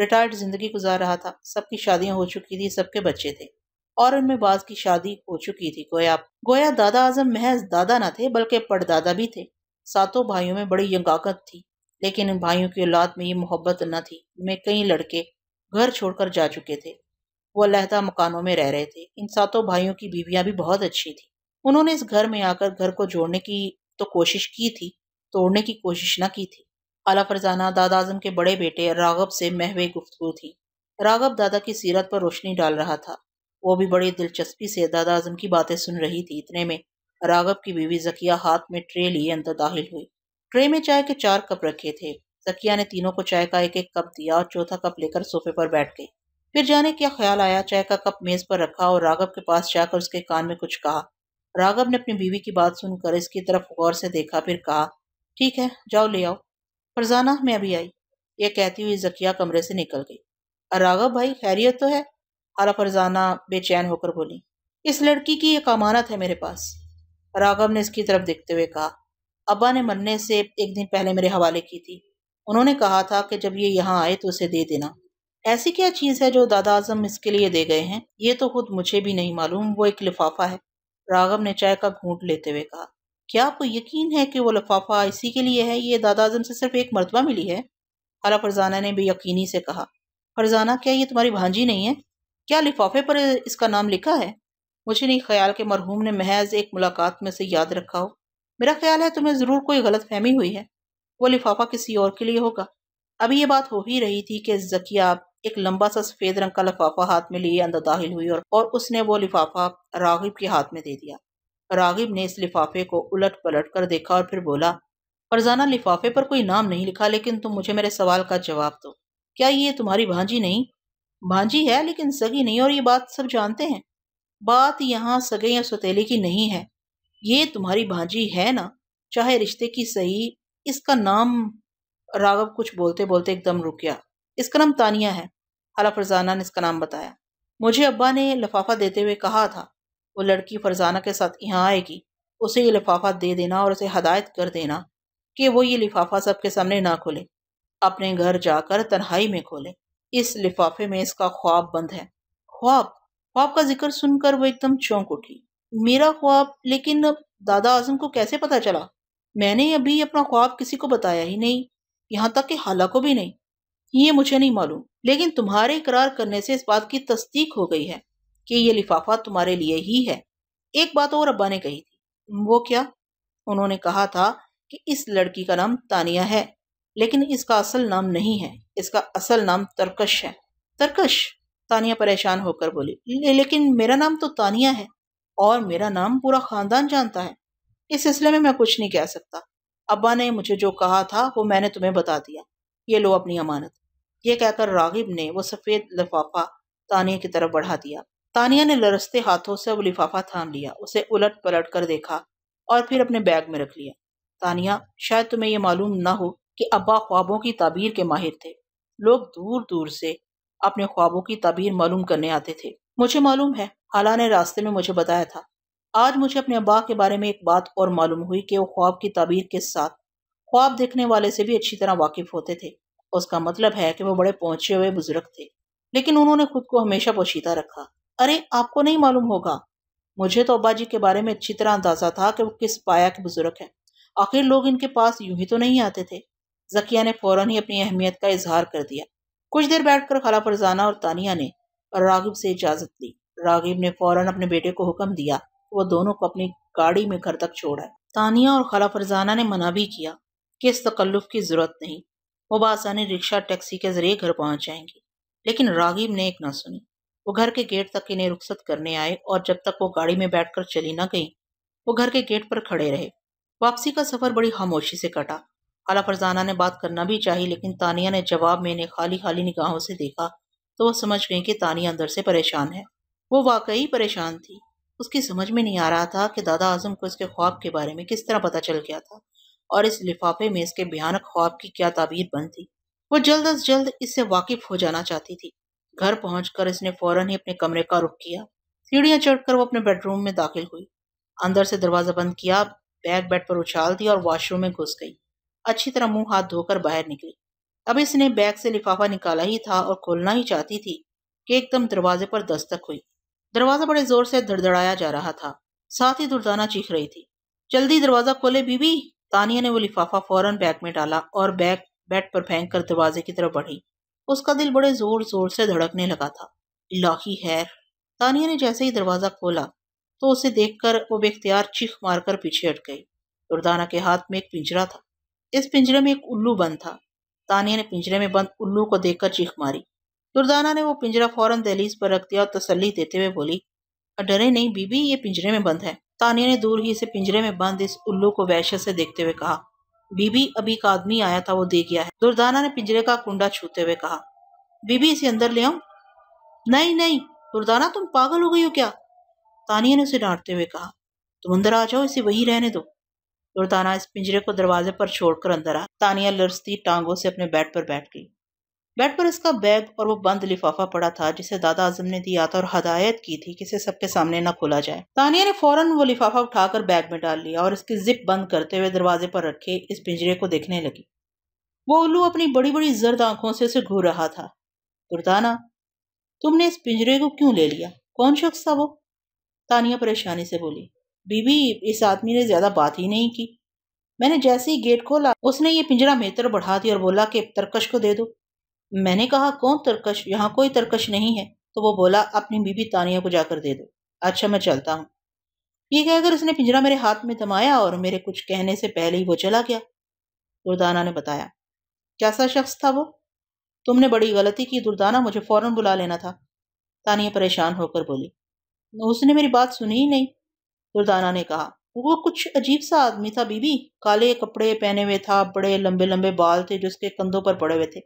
A: रिटायर्ड जिंदगी गुजार रहा था सबकी शादियां हो चुकी थी सबके बच्चे थे और उनमें बाद की शादी हो चुकी थी गोया गोया दादा आजम महज दादा न थे बल्कि पड़दादा भी थे सातों भाइयों में बड़ी यंगाकत थी लेकिन इन भाइयों की औलाद में ये मोहब्बत न थी इनमें कई लड़के घर छोड़कर जा चुके थे वो अलहदा मकानों में रह रहे थे इन सातों भाइयों की बीवियां भी बहुत अच्छी थी उन्होंने इस घर में आकर घर को जोड़ने की तो कोशिश की थी तोड़ने की कोशिश ना की थी आला फरजाना दादा आजम के बड़े बेटे राघब से महवे गुफ्तु थी राघब दादा की सीरत पर रोशनी डाल रहा था वो भी बड़ी दिलचस्पी से दादा आजम की बातें सुन रही थी इतने में राघव की बीवी जकिया हाथ में ट्रे लिए अंदर दाखिल हुई ट्रे में चाय के चार कप रखे थे जकिया ने तीनों को चाय का एक एक कप दिया और चौथा कप लेकर सोफे पर बैठ गई फिर जाने क्या ख्याल आया चाय का कप मेज पर रखा और राघव के पास जाकर उसके कान में कुछ कहा राघव ने अपनी बीवी की बात सुनकर इसकी तरफ गौर से देखा फिर कहा ठीक है जाओ ले आओ फरजाना मैं अभी आई ये कहती हुई जकिया कमरे से निकल गई राघव भाई खैरियत तो है खाला फरजाना बेचैन होकर बोली इस लड़की की एक अमानत है मेरे पास राघव ने इसकी तरफ देखते हुए कहा अब्बा ने मरने से एक दिन पहले मेरे हवाले की थी उन्होंने कहा था कि जब ये यहाँ आए तो उसे दे देना ऐसी क्या चीज़ है जो दादा आजम इसके लिए दे गए हैं ये तो खुद मुझे भी नहीं मालूम वो एक लिफाफा है राघव ने चाय का घूंट लेते हुए कहा क्या आपको यकीन है कि वो लिफाफा इसी के लिए है ये दादा आजम से सिर्फ एक मरतबा मिली है खाला फरजाना ने भी यकीनी से कहा फरजाना क्या ये तुम्हारी भांजी नहीं है क्या लिफाफे पर इसका नाम लिखा है मुझे नहीं ख्याल कि मरहूम ने महज एक मुलाकात में से याद रखा हो मेरा ख्याल है तुम्हें ज़रूर कोई गलत फहमी हुई है वो लिफाफा किसी और के लिए होगा अभी ये बात हो ही रही थी कि जकिया एक लंबा सा सफ़ेद रंग का लिफाफा हाथ में लिए अंदर दाखिल हुई और, और उसने वो लिफाफा रागिब के हाथ में दे दिया रागिब ने इस लिफाफे को उलट पलट कर देखा और फिर बोला फरजाना लिफाफे पर कोई नाम नहीं लिखा लेकिन तुम मुझे मेरे सवाल का जवाब दो क्या ये तुम्हारी भांजी नहीं भांजी है लेकिन सगी नहीं और ये बात सब जानते हैं बात यहाँ सगे या सतीले की नहीं है ये तुम्हारी भांजी है ना चाहे रिश्ते की सही इसका नाम राघव कुछ बोलते बोलते एकदम रुक गया इसका नाम तानिया है अला फरजाना ने इसका नाम बताया मुझे अब्बा ने लफाफा देते हुए कहा था वो लड़की फरजाना के साथ यहाँ आएगी उसे ये लिफाफा दे देना और उसे हदायत कर देना कि वो ये लिफाफा सबके सामने ना खोले अपने घर जाकर तन्हाई में खोले इस लिफाफे में इसका ख्वाब बंद है ख्वाब ख्वाब का जिक्र सुनकर वो एकदम चौंक उठी मेरा ख्वाब लेकिन दादा आजम को कैसे पता चला मैंने अभी अपना ख्वाब किसी को बताया ही नहीं यहाँ तक कि हाला को भी नहीं ये मुझे नहीं मालूम लेकिन तुम्हारे इकरार करने से इस बात की तस्दीक हो गई है कि ये लिफाफा तुम्हारे लिए ही है एक बात और अब्बा ने कही थी वो क्या उन्होंने कहा था कि इस लड़की का नाम तानिया है लेकिन इसका असल नाम नहीं है इसका असल नाम तरकश है तरकश तानिया परेशान होकर बोली ले, लेकिन मेरा नाम तो तानिया है और मेरा नाम पूरा ख़ानदान जानता है इस सिलसिले में मैं कुछ नहीं कह सकता अब्बा ने मुझे जो कहा था वो मैंने तुम्हें बता दिया ये लो अपनी अमानत ये कहकर रागिब ने वो सफ़ेद लिफाफा तानिया की तरफ बढ़ा दिया तानिया ने लरसते हाथों से वो लिफाफा थाम लिया उसे उलट पलट कर देखा और फिर अपने बैग में रख लिया तानिया शायद तुम्हें यह मालूम ना हो कि अब्बा ख्वाबों की ताबीर के माहिर थे लोग दूर दूर से अपने ख्वाबों की तबीर मालूम करने आते थे मुझे मालूम है हाला ने रास्ते में मुझे बताया था आज मुझे अपने अब्बा के बारे में एक बात और मालूम हुई कि वो ख्वाब की तबीर के साथ ख्वाब देखने वाले से भी अच्छी तरह वाकिफ होते थे उसका मतलब है कि वो बड़े पहुंचे हुए बुजुर्ग थे लेकिन उन्होंने खुद को हमेशा पोशीदा रखा अरे आपको नहीं मालूम होगा मुझे तो अब्बा जी के बारे में अच्छी तरह अंदाजा था कि वो किस पाया के बुजुर्ग हैं आखिर लोग इनके पास यूं ही तो नहीं आते थे जकिया ने फ़ौरन ही अपनी अहमियत का इजहार कर दिया कुछ देर बैठकर खाला फरजाना और तानिया ने रागिब से इजाज़त ली रागिब ने फ़ौरन अपने बेटे को हुक्म दिया कि वह दोनों को अपनी गाड़ी में घर तक छोड़ा तानिया और खाला फरजाना ने मना भी किया कि इस तकल्लुफ़ की ज़रूरत नहीं वो बासानी रिक्शा टैक्सी के ज़रिए घर पहुँच जाएंगे लेकिन रागिब ने एक ना सुनी वो घर के गेट तक इन्हें रुखसत करने आए और जब तक वो गाड़ी में बैठकर चली ना गई वो घर के गेट पर खड़े रहे वापसी का सफ़र बड़ी खामोशी से कटा खाला फरजाना ने बात करना भी चाहिए लेकिन तानिया ने जवाब में इन्हें खाली खाली निगाहों से देखा तो वह समझ गई कि तानिया अंदर से परेशान है वो वाकई परेशान थी उसकी समझ में नहीं आ रहा था कि दादा आजम को इसके ख्वाब के बारे में किस तरह पता चल गया था और इस लिफाफे में इसके भयानक ख्वाब की क्या ताबीर बन थी वो जल्द अज जल्द इससे वाकिफ हो जाना चाहती थी घर पहुंचकर इसने फौरन ही अपने कमरे का रुख किया सीढ़ियां चढ़कर वो अपने बेडरूम में दाखिल हुई अंदर से दरवाज़ा बंद किया बैग बेड पर उछाल दिया और वॉशरूम में घुस गई अच्छी तरह मुंह हाथ धोकर बाहर निकली अब इसने बैग से लिफाफा निकाला ही था और खोलना ही चाहती थी कि एकदम दरवाजे पर दस्तक हुई दरवाजा बड़े जोर से धड़धड़ाया जा रहा था साथ ही दुर्दाना चीख रही थी जल्दी दरवाजा खोले बीबी तानिया ने वो लिफाफा फौरन बैग में डाला और बैग बेड पर फेंक कर दरवाजे की तरफ बढ़ी उसका दिल बड़े जोर जोर से धड़कने लगा था इलाही हैर तानिया ने जैसे ही दरवाजा खोला तो उसे देखकर वो बेख्तियार चीख मारकर पीछे हट गई दुर्दाना के हाथ में एक पिंजरा था इस पिंजरे में एक उल्लू बंद था तानिया ने पिंजरे में बंद उल्लू को देखकर चीख मारी दुर्दाना ने वो पिंजरा फौरन दहलीज पर रख दिया और तसली देते हुए बोली डरे नहीं बीबी ये पिंजरे में बंद है तानिया ने दूर ही से पिंजरे में बंद इस उल्लू को वैश्य से देखते हुए कहा बीबी अभी एक आदमी आया था वो दे गया है दुर्दाना ने पिंजरे का कुंडा छूते हुए कहा बीबी इसे अंदर ले आऊं नहीं नहीं दुर्दाना तुम पागल हो गई हो क्या तानिया ने उसे डांटते हुए कहा तुम अंदर आ जाओ इसे वही रहने दो और इस पिंजरे को दरवाजे पर छोड़कर अंदर आ तानिया लरसती टांगों से अपने बेड पर बैठ गई बेड पर इसका बैग और वो बंद लिफाफा पड़ा था जिसे दादा आजम ने दिया था और हदायत की थी कि इसे सबके सामने न खोला जाए तानिया ने फौरन वो लिफाफा उठाकर बैग में डाल लिया और इसकी जिप बंद करते हुए दरवाजे पर रखे इस पिंजरे को देखने लगी वो उल्लू अपनी बड़ी बड़ी जर्द आंखों से उसे घूर रहा था दुर्दाना तुमने इस पिंजरे को क्यों ले लिया कौन शख्स था वो तानिया परेशानी से बोली बीबी इस आदमी ने ज़्यादा बात ही नहीं की मैंने जैसे ही गेट खोला उसने ये पिंजरा मेहतर बढ़ा दिया और बोला कि तरकश को दे दो मैंने कहा कौन तरकश यहाँ कोई तरकश नहीं है तो वो बोला अपनी बीबी तानिया को जाकर दे दो अच्छा मैं चलता हूँ ये कहकर उसने पिंजरा मेरे हाथ में थमाया और मेरे कुछ कहने से पहले ही वो चला गया दुर्दाना ने बताया कैसा शख्स था वो तुमने बड़ी गलती की दुर्दाना मुझे फ़ौरन बुला लेना था तानिया परेशान होकर बोली उसने मेरी बात सुनी ही नहीं दुर्दाना ने कहा वो कुछ अजीब सा आदमी था बीबी काले कपड़े पहने हुए था बड़े लंबे लंबे बाल थे जो उसके कंधों पर पड़े हुए थे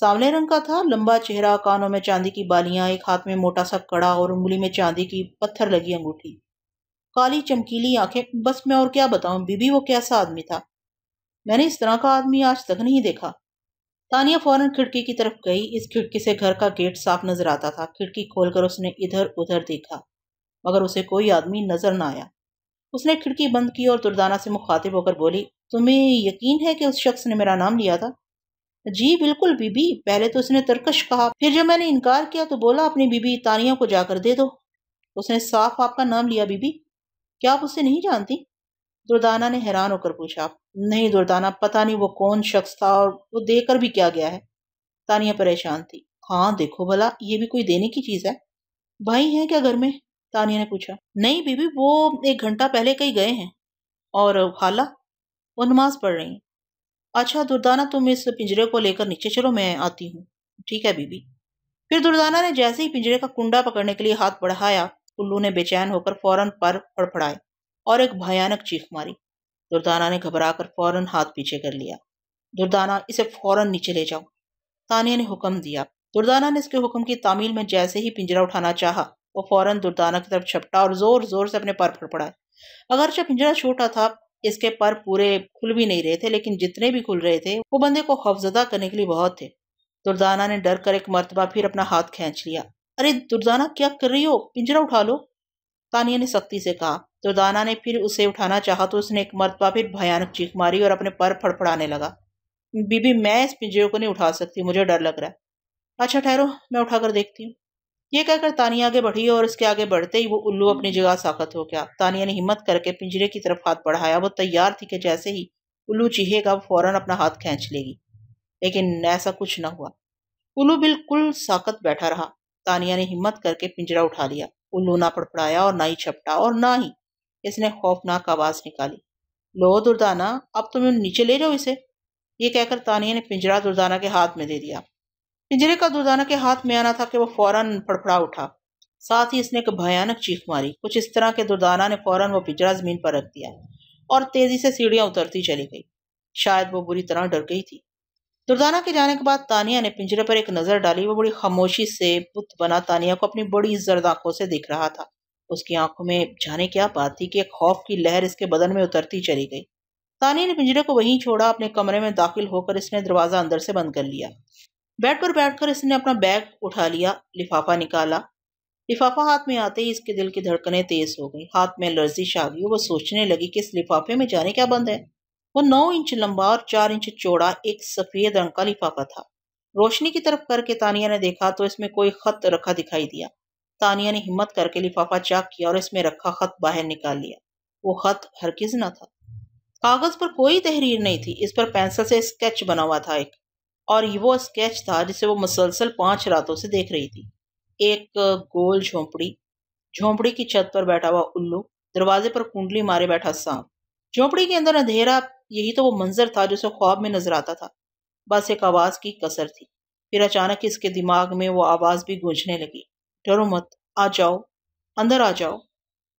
A: सामने रंग का था लंबा चेहरा कानों में चांदी की बालियां एक हाथ में मोटा सा कड़ा और उंगली में चांदी की पत्थर लगी अंगूठी काली चमकीली आंखें बस मैं और क्या बताऊं बीबी वो कैसा आदमी था मैंने इस तरह का आदमी आज तक नहीं देखा तानिया फौरन खिड़की की तरफ गई इस खिड़की से घर का गेट साफ नजर आता था खिड़की खोलकर उसने इधर उधर देखा मगर उसे कोई आदमी नज़र ना आया उसने खिड़की बंद की और दुर्दाना से मुखातिब होकर बोली तुम्हें यकीन है कि उस शख्स ने मेरा नाम लिया था जी बिल्कुल बीबी पहले तो उसने तरकश कहा फिर जब मैंने इनकार किया तो बोला अपनी बीबी तानिया को जाकर दे दो उसने साफ आपका नाम लिया बीबी क्या आप उससे नहीं जानती दुर्दाना ने हैरान होकर पूछा नहीं दुर्दाना पता नहीं वो कौन शख्स था और वो देकर भी क्या गया है तानिया परेशान थी हाँ देखो भला ये भी कोई देने की चीज़ है भाई हैं क्या घर में तानिया ने पूछा नहीं बीबी वो एक घंटा पहले कहीं गए हैं और खाला वो नमाज पढ़ रही हैं अच्छा दुर्दाना तुम इस पिंजरे को लेकर नीचे चलो मैं आती हूँ ठीक है बीबी फिर दुर्दाना ने जैसे ही पिंजरे का कुंडा पकड़ने के लिए हाथ बढ़ाया कुल्लू ने बेचैन होकर फौरन पर फड़फड़ाए और एक भयानक चीख मारी दुर्दाना ने घबरा कर फौरन हाथ पीछे कर लिया दुर्दाना इसे फौरन नीचे ले जाओ तानिया ने हुक्म दिया दुर्दाना ने इसके हुक्म की तामील में जैसे ही पिंजरा उठाना चाहा वो फौरन दुर्दाना की तरफ छपटा और ज़ोर ज़ोर से अपने पर फड़फड़ाए जब पिंजरा छोटा था इसके पर पूरे खुल भी नहीं रहे थे लेकिन जितने भी खुल रहे थे वो बंदे को खौफजदा करने के लिए बहुत थे दुर्दाना ने डर कर एक मरतबा फिर अपना हाथ खींच लिया अरे दुर्दाना क्या कर रही हो पिंजरा उठा लो तानिया ने सख्ती से कहा दुर्दाना ने फिर उसे उठाना चाहा तो उसने एक मरतबा फिर भयानक चीख मारी और अपने पर फड़फड़ाने लगा बीबी मैं इस पिंजरे को नहीं उठा सकती मुझे डर लग रहा है अच्छा ठहरो मैं उठाकर देखती हूँ ये कहकर तानिया आगे बढ़ी और इसके आगे बढ़ते ही वो उल्लू अपनी हम्म। जगह साखत हो गया तानिया ने हिम्मत करके पिंजरे की तरफ हाथ बढ़ाया वो तैयार थी कि जैसे ही उल्लू चीहेगा वो फौरन अपना हाथ खींच लेगी लेकिन ऐसा कुछ न हुआ उल्लू बिल्कुल साकत बैठा रहा तानिया ने हिम्मत करके पिंजरा उठा लिया उल्लू ना पड़पड़ाया और ना ही छपटा और ना ही इसने खौफनाक आवाज़ निकाली लो दुर्दाना अब तुम नीचे ले जाओ इसे ये कहकर तानिया ने पिंजरा दुर्दाना के हाथ में दे दिया पिंजरे का दुर्दाना के हाथ में आना था कि वो फौरन फड़फड़ा उठा साथ ही इसने एक भयानक चीख मारी कुछ इस तरह के दुर्दाना ने फौरन वो पिंजरा जमीन पर रख दिया और तेजी से सीढ़ियां उतरती चली गई शायद वो बुरी तरह डर गई थी दुर्दाना के जाने के बाद तानिया ने पिंजरे पर एक नज़र डाली वो बड़ी खामोशी से बुत बना तानिया को अपनी बड़ी जर्द आंखों से देख रहा था उसकी आंखों में जाने क्या बात थी कि एक खौफ की लहर इसके बदन में उतरती चली गई तानिया ने पिंजरे को वहीं छोड़ा अपने कमरे में दाखिल होकर इसने दरवाज़ा अंदर से बंद कर लिया बेड पर बैठकर इसने अपना बैग उठा लिया लिफाफा निकाला लिफाफा हाथ में आते ही इसके दिल की धड़कनें तेज हो गई हाथ में लर्जिश आ गई वो सोचने लगी कि इस लिफाफे में जाने क्या बंद है वो नौ इंच लंबा और चार इंच चौड़ा एक सफ़ेद रंग का लिफाफा था रोशनी की तरफ करके तानिया ने देखा तो इसमें कोई खत रखा दिखाई दिया तानिया ने हिम्मत करके लिफाफा चाक किया और इसमें रखा खत बाहर निकाल लिया वो खत हरगिज ना था कागज पर कोई तहरीर नहीं थी इस पर पेंसिल से स्केच बना हुआ था एक और वो स्केच था जिसे वो मुसलसल पांच रातों से देख रही थी एक गोल झोंपड़ी झोंपड़ी की छत पर बैठा हुआ उल्लू दरवाजे पर कुंडली मारे बैठा सांप झोंपड़ी के अंदर अंधेरा यही तो वो मंजर था जिसे ख्वाब में नजर आता था बस एक आवाज़ की कसर थी फिर अचानक इसके दिमाग में वो आवाज़ भी गूंजने लगी डरो मत आ जाओ अंदर आ जाओ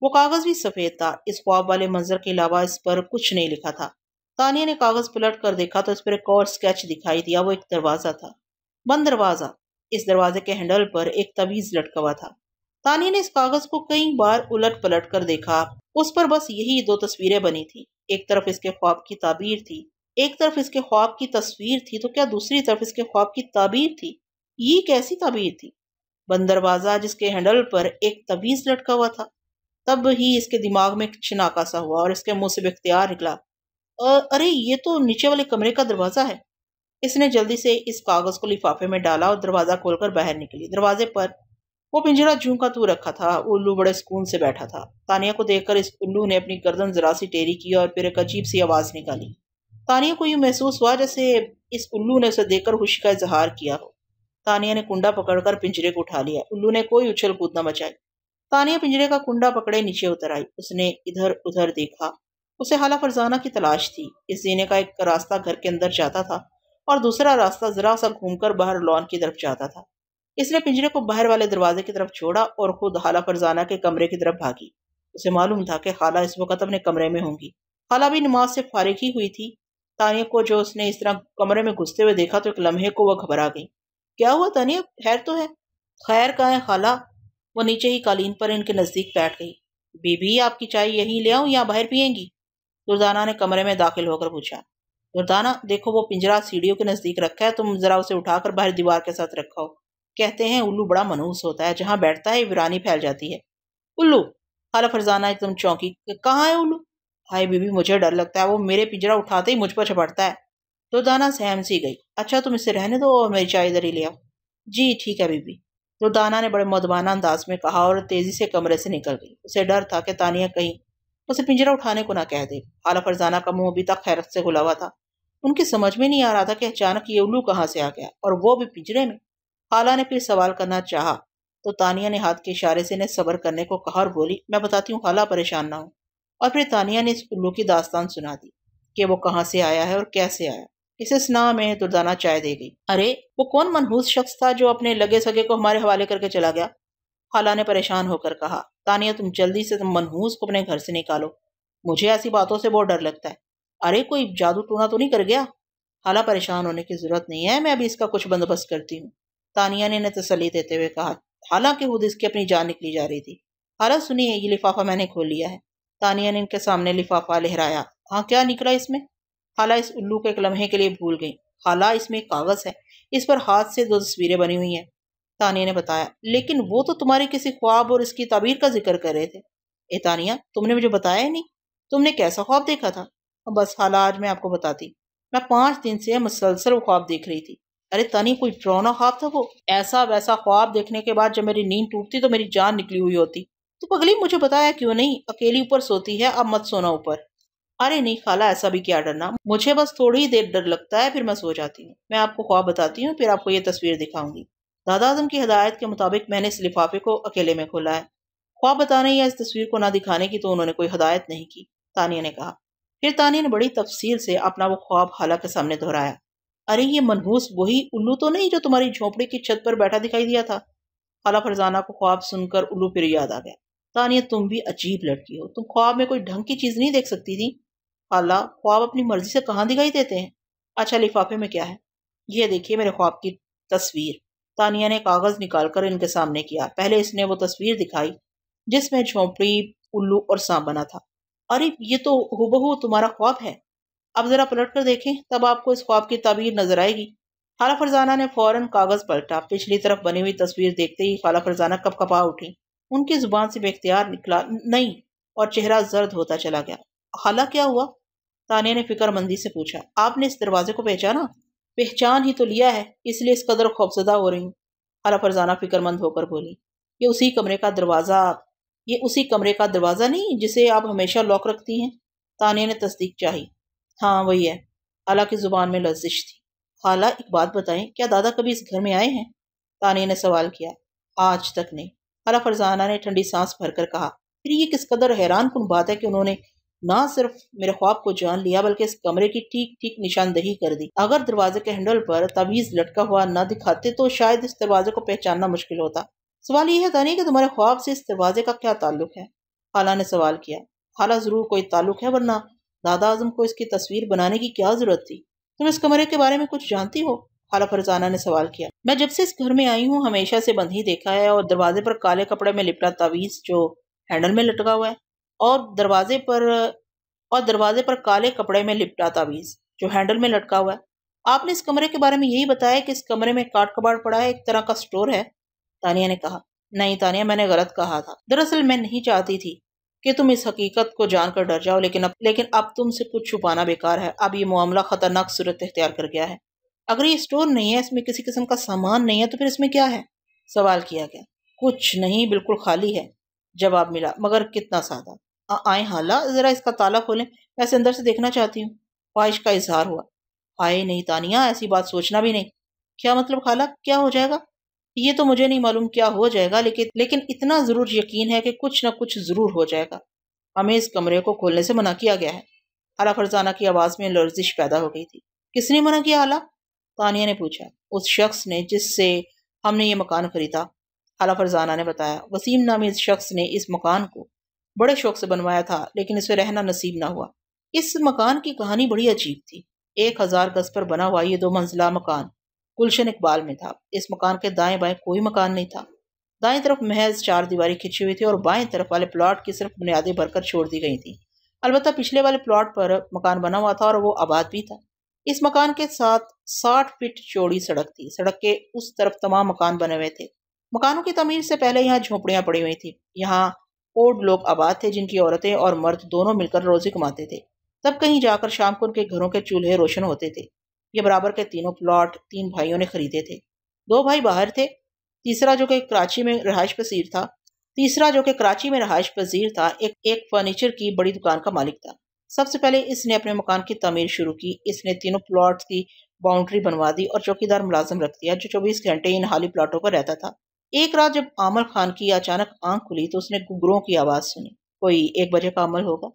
A: वो कागज़ भी सफ़ेद था इस ख्वाब वाले मंजर के अलावा इस पर कुछ नहीं लिखा था तानिया ने कागज पलट कर देखा तो उस पर एक और स्केच दिखाई दिया वो एक दरवाजा था बंद दरवाजा इस दरवाजे के हैंडल पर एक तवीज लटका हुआ था तानिया ने इस कागज को कई बार उलट पलट कर देखा उस पर बस यही दो तस्वीरें बनी थी एक तरफ इसके ख्वाब की ताबीर थी एक तरफ इसके ख्वाब की तस्वीर थी तो क्या दूसरी तरफ इसके ख्वाब की ताबीर थी ये कैसी ताबीर थी बंद दरवाजा जिसके हैंडल पर एक तवीज लटका हुआ था तब ही इसके दिमाग में एक छिनाका सा हुआ और इसके मुंह से बख्तियार निकला अरे ये तो नीचे वाले कमरे का दरवाज़ा है इसने जल्दी से इस कागज़ को लिफाफे में डाला और दरवाज़ा खोलकर बाहर निकली दरवाजे पर वो पिंजरा का तू तो रखा था उल्लू बड़े सुकून से बैठा था तानिया को देखकर इस उल्लू ने अपनी गर्दन जरा सी टेरी की और फिर एक अजीब सी आवाज़ निकाली तानिया को यूँ महसूस हुआ जैसे इस उल्लू ने उसे देखकर खुशी का इजहार किया हो तानिया ने कुंडा पकड़कर पिंजरे को उठा लिया उल्लू ने कोई उछल कूद न मचाई तानिया पिंजरे का कुंडा पकड़े नीचे उतर आई उसने इधर उधर देखा उसे हाला फरजाना की तलाश थी इस जीने का एक रास्ता घर के अंदर जाता था और दूसरा रास्ता ज़रा सा घूमकर बाहर लॉन की तरफ जाता था इसने पिंजरे को बाहर वाले दरवाजे की तरफ छोड़ा और खुद हाला फरजाना के कमरे की तरफ भागी उसे मालूम था कि खाला इस वक्त अपने कमरे में होंगी खाला भी नमाज से फारिग ही हुई थी तानिया को जो उसने इस तरह कमरे में घुसते हुए देखा तो एक लम्हे को वह घबरा गई क्या हुआ तानिया खैर तो है खैर का है खाला वो नीचे ही कालीन पर इनके नज़दीक बैठ गई बीबी आपकी चाय यहीं ले आऊँ या बाहर पियेंगी दुर्दाना ने कमरे में दाखिल होकर पूछा दुर्दाना देखो वो पिंजरा सीढ़ियों के नज़दीक रखा है तुम ज़रा उसे उठाकर बाहर दीवार के साथ रखाओ कहते हैं उल्लू बड़ा मनहूस होता है जहाँ बैठता है वीरानी फैल जाती है उल्लू खाला फरजाना एकदम चौंकी कहाँ है उल्लू हाय बीबी मुझे डर लगता है वो मेरे पिंजरा उठाते ही मुझ पर छपटता है दुर्दाना सहम सी गई अच्छा तुम इससे रहने दो और मेरी चाय इधर ही ले आओ जी ठीक है बीबी दुर्दाना ने बड़े मदबाना अंदाज में कहा और तेज़ी से कमरे से निकल गई उसे डर था कि तानिया कहीं तो उसे पिंजरा उठाने को ना कह दे आला फरजाना का मुंह अभी तक हैरत से खुला हुआ था उनकी समझ में नहीं आ रहा था कि अचानक ये उल्लू कहाँ से आ गया और वो भी पिंजरे में आला ने फिर सवाल करना चाहा तो तानिया ने हाथ के इशारे से इन्हें सबर करने को कहा और बोली मैं बताती हूँ खाला परेशान ना हो और फिर तानिया ने इस उल्लू की दास्तान सुना दी कि वो कहाँ से आया है और कैसे आया इसे स्ना में दुर्दाना चाय दे गई अरे वो कौन मनहूस शख्स था जो अपने लगे सगे को हमारे हवाले करके चला गया खाला ने परेशान होकर कहा तानिया तुम जल्दी से तुम मनहूस को अपने घर से निकालो मुझे ऐसी बातों से बहुत डर लगता है अरे कोई जादू टूना तो नहीं कर गया खाला परेशान होने की जरूरत नहीं है मैं अभी इसका कुछ बंदोबस्त करती हूँ तानिया ने तसली देते हुए कहा हालांकि खुद इसकी अपनी जान निकली जा रही थी खाला सुनिए ये लिफाफा मैंने खोल लिया है तानिया ने इनके सामने लिफाफा लहराया हाँ क्या निकला इसमें खाला इस उल्लू के एक लम्हे के लिए भूल गई खाला इसमें कागज़ है इस पर हाथ से दो तस्वीरें बनी हुई हैं तानिया ने बताया हम्म। लेकिन वो तो तुम्हारे किसी ख्वाब और इसकी ताबीर का जिक्र कर रहे थे ए तानिया तुमने मुझे बताया नहीं तुमने कैसा ख्वाब देखा था बस हाला आज मैं आपको बताती मैं पाँच दिन से मुसलसल ख्वाब देख रही थी अरे तानी कोई पुराना ख्वाब था वो ऐसा वैसा ख्वाब देखने के बाद जब मेरी नींद टूटती तो मेरी जान निकली हुई होती तो पगली मुझे बताया क्यों नहीं अकेली ऊपर सोती है अब मत सोना ऊपर अरे नहीं खाला ऐसा भी क्या डरना मुझे बस थोड़ी देर डर लगता है फिर मैं सो जाती हूँ मैं आपको ख्वाब बताती हूँ फिर आपको ये तस्वीर दिखाऊंगी दादा आजम की हदायत के मुताबिक मैंने इस लिफाफे को अकेले में खोला है ख्वाब बताने या इस तस्वीर को ना दिखाने की तो उन्होंने कोई हदायत नहीं की तानिया ने कहा फिर तानिया ने बड़ी तफसील से अपना वो ख्वाब हाला के सामने दोहराया अरे ये मनहूस वही उल्लू तो नहीं जो तुम्हारी झोंपड़ी की छत पर बैठा दिखाई दिया था खाला फरजाना को ख्वाब सुनकर उल्लू फिर याद आ गया तानिया तुम भी अजीब लड़की हो तुम ख्वाब में कोई ढंग की चीज़ नहीं देख सकती थी खाला ख्वाब अपनी मर्जी से कहाँ दिखाई देते हैं अच्छा लिफाफे में क्या है यह देखिए मेरे ख्वाब की तस्वीर तानिया ने कागज़ निकालकर इनके सामने किया पहले इसने वो तस्वीर दिखाई जिसमें झोंपड़ी उल्लू और सांप बना था अरे ये तो हुबहू तुम्हारा ख्वाब है अब ज़रा पलट कर देखें तब आपको इस ख्वाब की तबीर नजर आएगी खाला फरजाना ने फौरन कागज़ पलटा पिछली तरफ बनी हुई तस्वीर देखते ही खाला फरजाना कपकपा उठी उनकी ज़ुबान से बेख्तियार निकला नहीं और चेहरा जर्द होता चला गया खाला क्या हुआ तानिया ने फिक्रमंदी से पूछा आपने इस दरवाजे को पहचाना पहचान ही तो लिया है इसलिए इस कदर खौफजदा हो रही हूँ फरजाना फिक्रमंद होकर बोली ये उसी कमरे का दरवाज़ा ये उसी कमरे का दरवाज़ा नहीं जिसे आप हमेशा लॉक रखती हैं तानिया ने तस्दीक चाहिए हाँ वही है अला की ज़ुबान में लजिश थी खाला एक बात बताएं क्या दादा कभी इस घर में आए हैं तानिया ने सवाल किया आज तक नहीं अला फरजाना ने ठंडी सांस भरकर कहा फिर ये किस कदर हैरान कन बात है कि उन्होंने ना सिर्फ मेरे ख्वाब को जान लिया बल्कि इस कमरे की ठीक ठीक निशानदही कर दी अगर दरवाजे के हैंडल पर तवीज लटका हुआ न दिखाते तो शायद इस दरवाजे को पहचानना मुश्किल होता सवाल यह था नहीं कि तुम्हारे ख्वाब से इस दरवाजे का क्या ताल्लुक है खाला ने सवाल किया खाला ज़रूर कोई ताल्लुक है वरना दादा आजम को इसकी तस्वीर बनाने की क्या ज़रूरत थी तुम इस कमरे के बारे में कुछ जानती हो खाला फरजाना ने सवाल किया मैं जब से इस घर में आई हूँ हमेशा से बंद ही देखा है और दरवाजे पर काले कपड़े में लिपटा तावीज़ जो हैंडल में लटका हुआ है और दरवाजे पर और दरवाजे पर काले कपड़े में लिपटा तावीज़ जो हैंडल में लटका हुआ है आपने इस कमरे के बारे में यही बताया कि इस कमरे में काट कबाड़ पड़ा है एक तरह का स्टोर है तानिया ने कहा नहीं तानिया मैंने गलत कहा था दरअसल मैं नहीं चाहती थी कि तुम इस हकीकत को जानकर डर जाओ लेकिन अब लेकिन अब तुमसे कुछ छुपाना बेकार है अब ये मामला ख़तरनाक सूरत अख्तियार कर गया है अगर ये स्टोर नहीं है इसमें किसी किस्म का सामान नहीं है तो फिर इसमें क्या है सवाल किया गया कुछ नहीं बिल्कुल खाली है जवाब मिला मगर कितना सादा आए हाला ज़रा इसका ताला खोलें मैं अंदर से देखना चाहती हूँ ख्वाहिश का इजहार हुआ आए नहीं तानिया ऐसी बात सोचना भी नहीं क्या मतलब खाला क्या हो जाएगा ये तो मुझे नहीं मालूम क्या हो जाएगा लेकिन लेकिन इतना ज़रूर यकीन है कि कुछ ना कुछ ज़रूर हो जाएगा हमें इस कमरे को खोलने से मना किया गया है आला फरजाना की आवाज़ में लर्जिश पैदा हो गई थी किसने मना किया आला तानिया ने पूछा उस शख्स ने जिससे हमने ये मकान खरीदा आला फरजाना ने बताया वसीम नामी इस शख्स ने इस मकान को बड़े शौक से बनवाया था लेकिन इसे रहना नसीब ना हुआ इस मकान की कहानी बड़ी अजीब थी एक हज़ार गज पर बना हुआ ये दो मंजिला मकान गुलशन इकबाल में था इस मकान के दाएं बाएं कोई मकान नहीं था दाएं तरफ महज चार दीवारी खिंची हुई थी और बाएं तरफ वाले प्लाट की सिर्फ बुनियादें भरकर छोड़ दी गई थी अलबत्त पिछले वाले प्लाट पर मकान बना हुआ था और वो आबाद भी था इस मकान के साथ साठ फिट चौड़ी सड़क थी सड़क के उस तरफ तमाम मकान बने हुए थे मकानों की तमीर से पहले यहाँ झोपड़ियाँ पड़ी हुई थी यहाँ ओड लोग आबाद थे जिनकी औरतें और मर्द दोनों मिलकर रोजी कमाते थे तब कहीं जाकर शाम को उनके घरों के चूल्हे रोशन होते थे ये बराबर के तीनों प्लॉट तीन भाइयों ने खरीदे थे दो भाई बाहर थे तीसरा जो कि कराची में रहायश पसीर था तीसरा जो कि कराची में रहायश पसीर था एक एक फर्नीचर की बड़ी दुकान का मालिक था सबसे पहले इसने अपने मकान की तमीर शुरू की इसने तीनों प्लॉट की बाउंड्री बनवा दी और चौकीदार मुलाजम रख दिया जो चौबीस घंटे इन हाली प्लाटों पर रहता था एक रात जब आमर खान की अचानक आंख खुली तो उसने घुघरों की आवाज़ सुनी कोई एक बजे का अमल होगा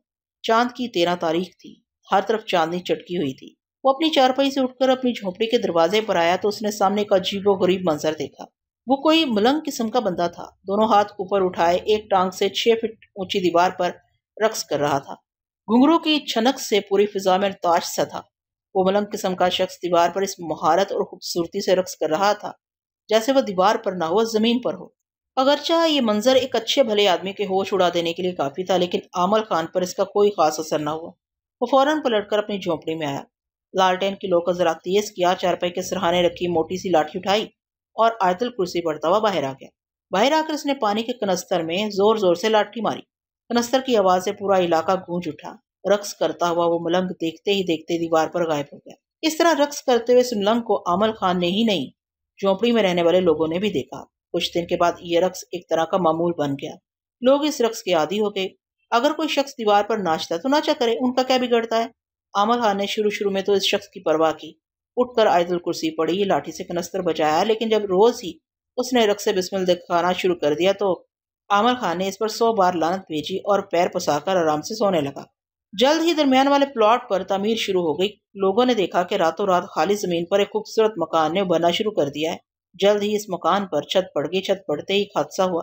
A: चांद की तेरह तारीख थी हर तरफ चांदनी चटकी हुई थी वो अपनी चारपाई से उठकर अपनी झोपड़ी के दरवाजे पर आया तो उसने सामने का अजीबो गरीब मंजर देखा वो कोई मलंग किस्म का बंदा था दोनों हाथ ऊपर उठाए एक टांग से छः फीट ऊंची दीवार पर रक्स कर रहा था घुघरों की छनक से पूरी फिजा में ताश सा था वो मलंग किस्म का शख्स दीवार पर इस महारत और खूबसूरती से रक्स कर रहा था जैसे वह दीवार पर ना हो ज़मीन पर हो अगरचा ये मंजर एक अच्छे भले आदमी के होश उड़ा देने के लिए काफ़ी था लेकिन आमल खान पर इसका कोई खास असर ना हुआ वो फ़ौरन पलट कर अपनी झोंपड़ी में आया लालटेन की लोग ज़रा तेज़ किया चारपाई के सरहाने रखी मोटी सी लाठी उठाई और आयतल कुर्सी बढ़ता हुआ बाहर आ गया बाहर आकर इसने पानी के कनस्तर में ज़ोर ज़ोर से लाठी मारी कनस्तर की आवाज़ से पूरा इलाका गूंज उठा रक्स करता हुआ वो मलंग देखते ही देखते दीवार पर गायब हो गया इस तरह रक्स करते हुए इस मलंग को आमल खान ने ही नहीं झोंपड़ी में रहने वाले लोगों ने भी देखा कुछ दिन के बाद ये रक्स एक तरह का मामूल बन गया लोग इस रक्स के आदि हो गए अगर कोई शख्स दीवार पर नाचता है तो नाचा करे उनका क्या बिगड़ता है आमद खान ने शुरू शुरू में तो इस शख्स की परवाह की उठकर आयतुल कुर्सी पड़ी लाठी से कनस्तर बचाया लेकिन जब रोज ही उसने रक्स बिस्मिल दिखाना शुरू कर दिया तो आमर खान ने इस पर सौ बार लानत भेजी और पैर पसाकर आराम से सोने लगा जल्द ही दरमियान वाले प्लॉट पर तमीर शुरू हो गई लोगों ने देखा कि रातों रात खाली जमीन पर एक खूबसूरत मकान ने बनना शुरू कर दिया है जल्द ही इस मकान पर छत पड़ गई छत पड़ते ही हादसा हुआ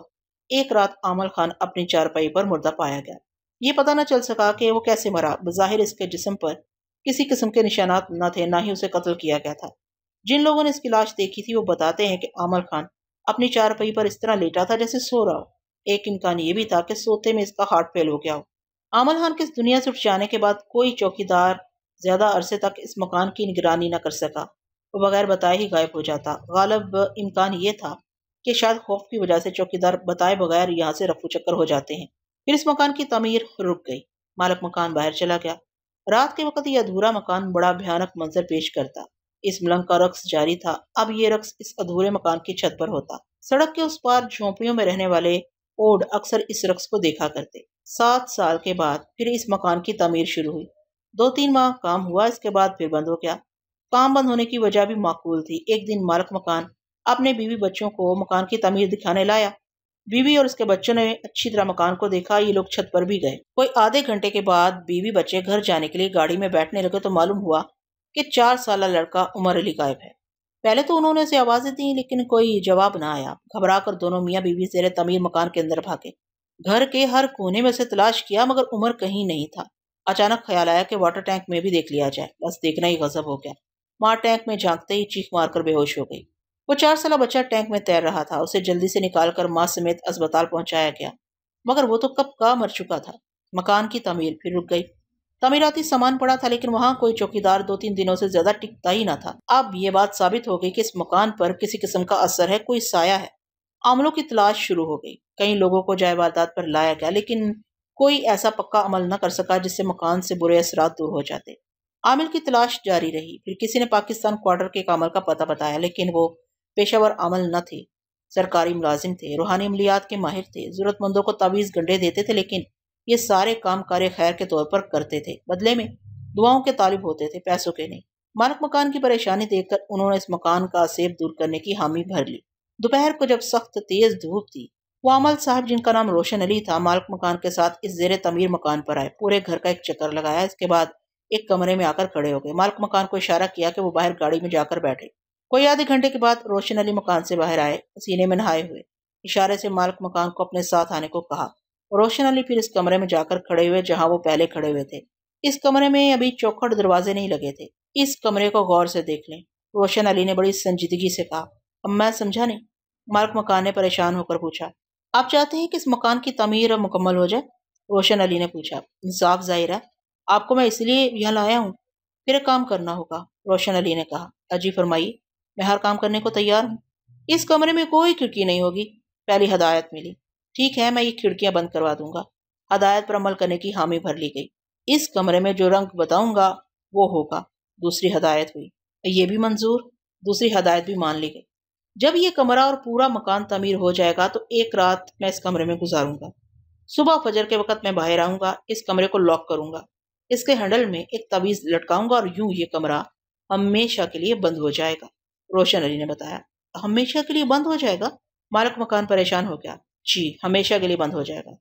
A: एक रात आमल खान अपनी चारपाई पर मुर्दा पाया गया ये पता न चल सका कि वो कैसे मरा बज़ाहिर इसके जिसम पर किसी किस्म के निशानात न थे ना ही उसे कत्ल किया गया था जिन लोगों ने इसकी लाश देखी थी वो बताते हैं कि आमल खान अपनी चारपाई पर इस तरह लेटा था जैसे सो रहा हो एक इम्कान ये भी था कि सोते में इसका हार्ट फेल हो गया हो आमल खान के दुनिया से उठ जाने के बाद कोई चौकीदार ज़्यादा अरसे तक इस मकान की निगरानी न कर सका वो बगैर बताए ही गायब हो जाता गालब इम्कान ये था कि शायद खौफ की वजह से चौकीदार बताए बगैर यहाँ से रफू चक्कर हो जाते हैं फिर इस मकान की तमीर रुक गई मालक मकान बाहर चला गया रात के वक्त यह अधूरा मकान बड़ा भयानक मंजर पेश करता इस मलंग का रक्स जारी था अब ये रक्स इस अधूरे मकान की छत पर होता सड़क के उस पार झोंपड़ियों में रहने वाले ओड अक्सर इस रक्स को देखा करते सात साल के बाद फिर इस मकान की तमीर शुरू हुई दो तीन माह काम हुआ इसके बाद फिर बंद हो गया काम बंद होने की वजह भी माकूल थी एक दिन मालक मकान अपने बीवी बच्चों को मकान की तमीर दिखाने लाया बीवी और उसके बच्चों ने अच्छी तरह मकान को देखा ये लोग छत पर भी गए कोई आधे घंटे के बाद बीवी बच्चे घर जाने के लिए गाड़ी में बैठने लगे तो मालूम हुआ कि चार साल लड़का उमर अली गायब है पहले तो उन्होंने उसे आवाज़ें दी लेकिन कोई जवाब ना आया घबरा कर दोनों मियाँ बीवी जेर तमीर मकान के अंदर भागे घर के हर कोने में से तलाश किया मगर उमर कहीं नहीं था अचानक ख्याल आया कि वाटर टैंक में भी देख लिया जाए बस देखना ही गजब हो गया माँ टैंक में झांकते ही चीख मारकर बेहोश हो गई वो चार साल बच्चा टैंक में तैर रहा था उसे जल्दी से निकालकर माँ समेत अस्पताल पहुंचाया गया मगर वो तो कब का मर चुका था मकान की तमीर फिर रुक गई तमीराती सामान पड़ा था लेकिन वहाँ कोई चौकीदार दो तीन दिनों से ज्यादा टिकता ही ना था अब ये बात साबित हो गई कि इस मकान पर किसी किस्म का असर है कोई साया है अमलों की तलाश शुरू हो गई कई लोगों को जायदाद पर लाया गया लेकिन कोई ऐसा पक्का अमल न कर सका जिससे मकान से बुरे असरा दूर हो जाते आमिल की तलाश जारी रही फिर किसी ने पाकिस्तान क्वार्टर के एक अमल का पता बताया लेकिन वो पेशावर अमल न थे सरकारी मुलाजिम थे रूहानी अमलियात के माहिर थे ज़रूरतमंदों को तवीज़ गंडे देते थे लेकिन ये सारे काम कार्य खैर के तौर पर करते थे बदले में दुआओं के तालिब होते थे पैसों के नहीं मालक मकान की परेशानी देखकर उन्होंने इस मकान का सेब दूर करने की हामी भर ली दोपहर को जब सख्त तेज़ धूप थी वामल साहब जिनका नाम रोशन अली था मालक मकान के साथ इस जेर तमीर मकान पर आए पूरे घर का एक चक्कर लगाया इसके बाद एक कमरे में आकर खड़े हो गए मालक मकान को इशारा किया कि वो बाहर गाड़ी में जाकर बैठे कोई आधे घंटे के बाद रोशन अली मकान से बाहर आए सीने में नहाए हुए इशारे से मालक मकान को अपने साथ आने को कहा रोशन अली फिर इस कमरे में जाकर खड़े हुए जहां वो पहले खड़े हुए थे इस कमरे में अभी चौखट दरवाजे नहीं लगे थे इस कमरे को गौर से देख लें रोशन अली ने बड़ी संजीदगी से कहा अब मैं समझा नहीं मार्क मकान ने परेशान होकर पूछा आप चाहते हैं कि इस मकान की तमीर अब मुकम्मल हो जाए रोशन अली ने पूछा इंसाफ जाहिर है आपको मैं इसलिए यहाँ लाया हूँ फिर एक काम करना होगा रोशन अली ने कहा अजी फरमाइए मैं हर काम करने को तैयार हूँ इस कमरे में कोई खिड़की नहीं होगी पहली हदायत मिली ठीक है मैं ये खिड़कियाँ बंद करवा दूंगा हदायत पर अमल करने की हामी भर ली गई इस कमरे में जो रंग बताऊंगा वो होगा दूसरी हदायत हुई ये भी मंजूर दूसरी हदायत भी मान ली गई जब ये कमरा और पूरा मकान तमीर हो जाएगा तो एक रात मैं इस कमरे में गुजारूंगा सुबह फजर के वक्त मैं बाहर आऊंगा इस कमरे को लॉक करूंगा इसके हैंडल में एक तवीज़ लटकाऊंगा और यूं ये कमरा हमेशा के लिए बंद हो जाएगा रोशन अली ने बताया हमेशा के लिए बंद हो जाएगा मालक मकान परेशान हो गया जी हमेशा के लिए बंद हो जाएगा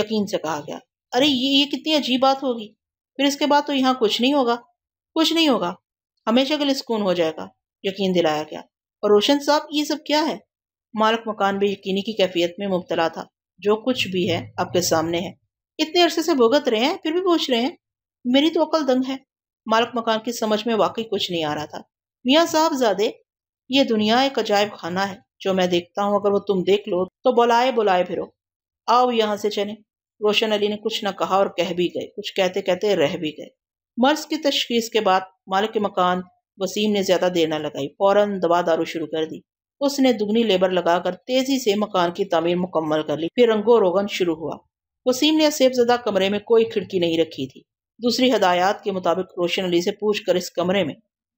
A: यकीन से कहा गया अरे ये ये कितनी अजीब बात होगी फिर इसके बाद तो यहाँ कुछ नहीं होगा कुछ नहीं होगा हमेशा के लिए सुकून हो जाएगा यकीन दिलाया गया और रोशन साहब ये सब क्या है मालक मकान भी यकीनी की कैफियत में मुबतला था जो कुछ भी है आपके सामने है इतने अरसे से भुगत रहे हैं फिर भी पूछ रहे हैं मेरी तो अकल दंग है मालक मकान की समझ में वाकई कुछ नहीं आ रहा था मियाँ साहब ज्यादे ये दुनिया एक अजायब खाना है जो मैं देखता हूँ अगर वो तुम देख लो तो बुलाए बुलाए फिरो आओ यहाँ से चले रोशन अली ने कुछ न कहा और कह भी गए कुछ कहते कहते रह भी गए मर्ज की तशखीस के बाद मालिक के मकान वसीम ने ज्यादा देर न लगाई फौरन दवा दारू शुरू कर दी उसने दुगनी लेबर लगाकर तेजी से मकान की तमीर मुकम्मल कर ली फिर रंगो रोगन शुरू हुआ वसीम ने सेबजदा कमरे में कोई खिड़की नहीं रखी थी दूसरी हदायत के मुताबिक रोशन अली से पूछ कर इस कमरे में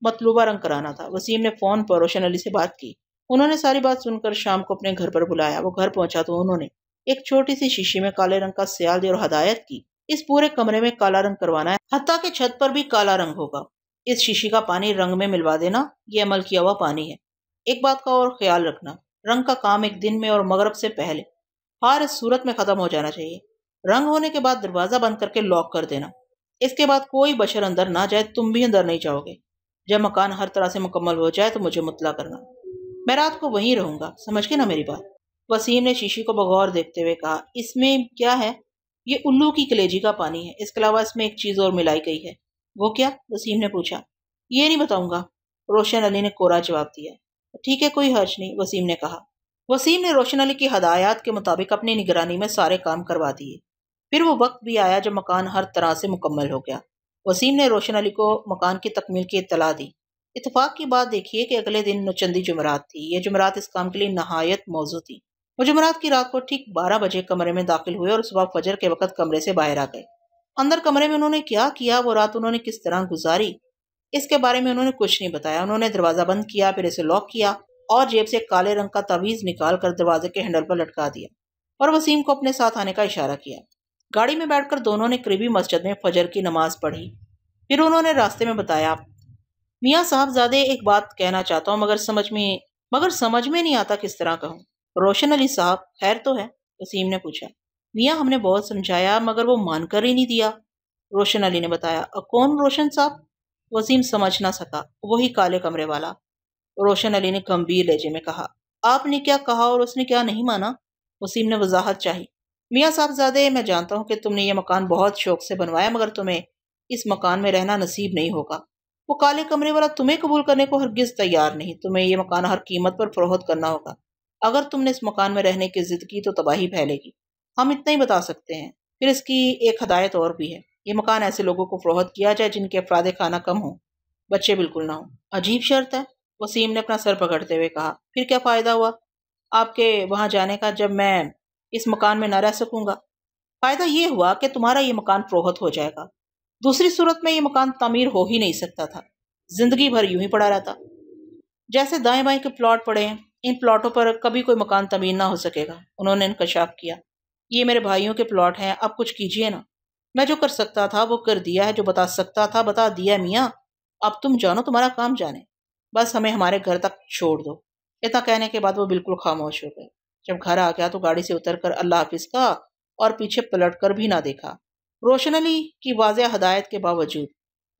A: मतलूबा रंग कराना था वसीम ने फ़ोन पर रोशन अली से बात की उन्होंने सारी बात सुनकर शाम को अपने घर पर बुलाया वो घर पहुंचा तो उन्होंने एक छोटी सी शीशी में काले रंग का सियाल दिया और हदायत की इस पूरे कमरे में काला रंग करवाना है हती के छत पर भी काला रंग होगा इस शीशी का पानी रंग में मिलवा देना ये अमल किया हुआ पानी है एक बात का और ख्याल रखना रंग का काम एक दिन में और मगरब से पहले हर सूरत में ख़त्म हो जाना चाहिए रंग होने के बाद दरवाज़ा बंद करके लॉक कर देना इसके बाद कोई बशर अंदर ना जाए तुम भी अंदर नहीं जाओगे जब मकान हर तरह से मुकम्मल हो जाए तो मुझे मुतला करना मैं रात को वहीं रहूँगा समझ के ना मेरी बात वसीम ने शीशी को बगौर देखते हुए कहा इसमें क्या है ये उल्लू की कलेजी का पानी है इसके अलावा इसमें एक चीज़ और मिलाई गई है वो क्या वसीम ने पूछा ये नहीं बताऊंगा रोशन अली ने कोरा जवाब दिया ठीक है कोई हर्ज नहीं वसीम ने कहा वसीम ने रोशन अली की हदायत के मुताबिक अपनी निगरानी में सारे काम करवा दिए फिर वो वक्त भी आया जब मकान हर तरह से मुकम्मल हो गया वसीम ने रोशन अली को मकान की तकमील की इतला दी इतफाक़ की बात देखिए कि अगले दिन नुचंदी जुमरात थी यह जुमरात इस काम के लिए नहायत मौजू थी वो जुमरात की रात को ठीक बारह बजे कमरे में दाखिल हुए और सुबह फजर के वक्त कमरे से बाहर आ गए अंदर कमरे में उन्होंने क्या किया वो रात उन्होंने किस तरह गुजारी इसके बारे में उन्होंने कुछ नहीं बताया उन्होंने दरवाज़ा बंद किया फिर इसे लॉक किया और जेब से काले रंग का तवीज़ निकाल कर दरवाजे के हैंडल पर लटका दिया और वसीम को अपने साथ आने का इशारा किया गाड़ी में बैठकर दोनों ने करीबी मस्जिद में फजर की नमाज पढ़ी फिर उन्होंने रास्ते में बताया मियाँ साहब ज्यादा एक बात कहना चाहता हूँ मगर समझ में मगर समझ में नहीं आता किस तरह कहूँ रोशन अली साहब खैर तो है वसीम ने पूछा मियाँ हमने बहुत समझाया मगर वो मानकर ही नहीं दिया रोशन अली ने बताया कौन रोशन साहब वसीम समझ ना सका वही काले कमरे वाला रोशन अली ने गंभीर लहजे में कहा आपने क्या कहा और उसने क्या नहीं माना वसीम ने वजाहत चाही मियाँ साहब ज्यादे मैं जानता हूँ कि तुमने ये मकान बहुत शौक से बनवाया मगर तुम्हें इस मकान में रहना नसीब नहीं होगा वो काले कमरे वाला तुम्हें कबूल करने को हरगिज़ तैयार नहीं तुम्हें यह मकान हर कीमत पर फरोहत करना होगा अगर तुमने इस मकान में रहने की जिद की तो तबाही फैलेगी हम इतना ही बता सकते हैं फिर इसकी एक हदायत और भी है ये मकान ऐसे लोगों को फरोहत किया जाए जिनके अफराद खाना कम हो बच्चे बिल्कुल ना हों अजीब शर्त है वसीम ने अपना सर पकड़ते हुए कहा फिर क्या फ़ायदा हुआ आपके वहाँ जाने का जब मैं इस मकान में ना रह सकूँगा फ़ायदा ये हुआ कि तुम्हारा ये मकान फरोहत हो जाएगा दूसरी सूरत में ये मकान तमीर हो ही नहीं सकता था ज़िंदगी भर यूं ही पड़ा रहता जैसे दाएं बाएं के प्लॉट पड़े हैं इन प्लॉटों पर कभी कोई मकान तमीर ना हो सकेगा उन्होंने इनकशाफ किया ये मेरे भाइयों के प्लॉट हैं अब कुछ कीजिए ना मैं जो कर सकता था वो कर दिया है जो बता सकता था बता दिया मियाँ अब तुम जानो तुम्हारा काम जाने बस हमें हमारे घर तक छोड़ दो इतना कहने के बाद वो बिल्कुल खामोश हो गए जब घर आ गया तो गाड़ी से उतर कर अल्लाह हाफिज का और पीछे पलट कर भी ना देखा रोशन अली की वाज हदायत के बावजूद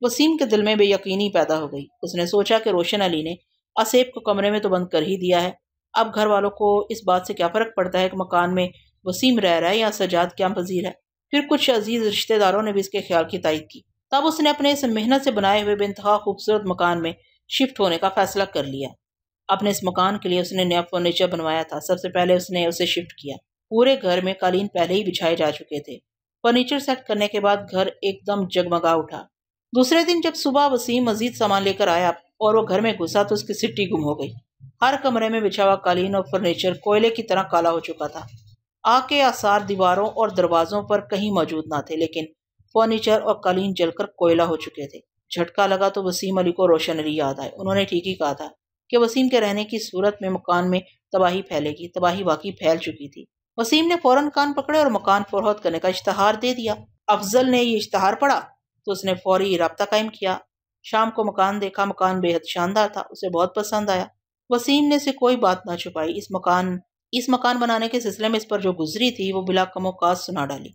A: वसीम के दिल में बेयकीनी पैदा हो गई उसने सोचा कि रोशन अली ने असेब को कमरे में तो बंद कर ही दिया है अब घर वालों को इस बात से क्या फ़र्क पड़ता है कि मकान में वसीम रह रहा है या सजाद क्या पजीर है फिर कुछ अजीज़ रिश्तेदारों ने भी इसके ख्याल की तायद की तब उसने अपने इस मेहनत से बनाए हुए बेतहा खूबसूरत मकान में शिफ्ट होने का फैसला कर लिया अपने इस मकान के लिए उसने नया फर्नीचर बनवाया था सबसे पहले उसने उसे शिफ्ट किया पूरे घर में कालीन पहले ही बिछाए जा चुके थे फर्नीचर सेट करने के बाद घर एकदम जगमगा उठा दूसरे दिन जब सुबह वसीम मजीद सामान लेकर आया और वो घर में घुसा तो उसकी सिट्टी गुम हो गई हर कमरे में बिछा हुआ कालीन और फर्नीचर कोयले की तरह काला हो चुका था आग के आसार दीवारों और दरवाज़ों पर कहीं मौजूद ना थे लेकिन फर्नीचर और कालीन जलकर कोयला हो चुके थे झटका लगा तो वसीम अली को रोशन अली याद आए उन्होंने ठीक ही कहा था कि वसीम के रहने की सूरत में मकान में तबाही फैलेगी तबाही वाकई फैल चुकी थी वसीम ने फ़ौरन कान पकड़े और मकान फरोहत करने का इश्तहार दे दिया अफजल ने ये इश्तहार पढ़ा तो उसने फौरी रबता कायम किया शाम को मकान देखा मकान बेहद शानदार था उसे बहुत पसंद आया वसीम ने से कोई बात ना छुपाई इस मकान इस मकान बनाने के सिलसिले में इस पर जो गुजरी थी वो बिला काज सुना डाली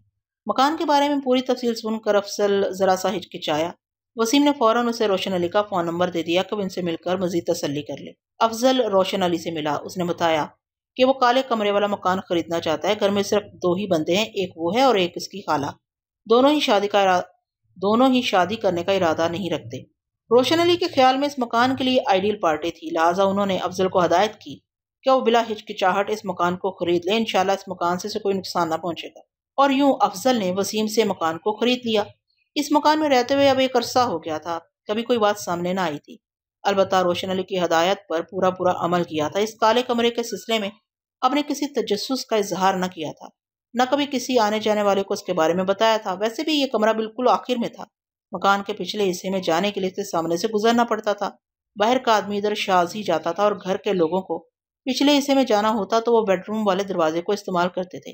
A: मकान के बारे में पूरी तफसील सुनकर अफसल ज़रा सा हिचकिचाया वसीम ने फ़ौरन उसे रोशन अली का फ़ोन नंबर दे दिया कि वह इनसे मिलकर मजीद तसली कर ले अफजल रोशन अली से मिला उसने बताया कि वो काले कमरे वाला मकान ख़रीदना चाहता है घर में सिर्फ दो ही बंदे हैं एक वो है और एक उसकी खाला दोनों ही शादी का दोनों ही शादी करने का इरादा नहीं रखते रोशन अली के ख्याल में इस मकान के लिए आइडियल पार्टी थी लिहाजा उन्होंने अफजल को हदायत की क्या वो बिला हिचकिचाहट इस मकान को खरीद लें इंशाल्लाह इस मकान से, से कोई नुकसान ना पहुंचेगा और यूं अफजल ने वसीम से मकान को खरीद लिया इस मकान में रहते हुए अब एक अरसा हो गया था कभी कोई बात सामने ना आई थी अलबत् रोशन अली की हदायत पर पूरा पूरा अमल किया था इस काले कमरे के सिलसिले में अपने किसी तजस का इजहार न किया था न कभी किसी आने जाने वाले को उसके बारे में बताया था वैसे भी ये कमरा बिल्कुल आखिर में था मकान के पिछले हिस्से में जाने के लिए सामने से गुजरना पड़ता था बाहर का आदमी इधर शाज ही जाता था और घर के लोगों को पिछले हिस्से में जाना होता तो वो बेडरूम वाले दरवाजे को इस्तेमाल करते थे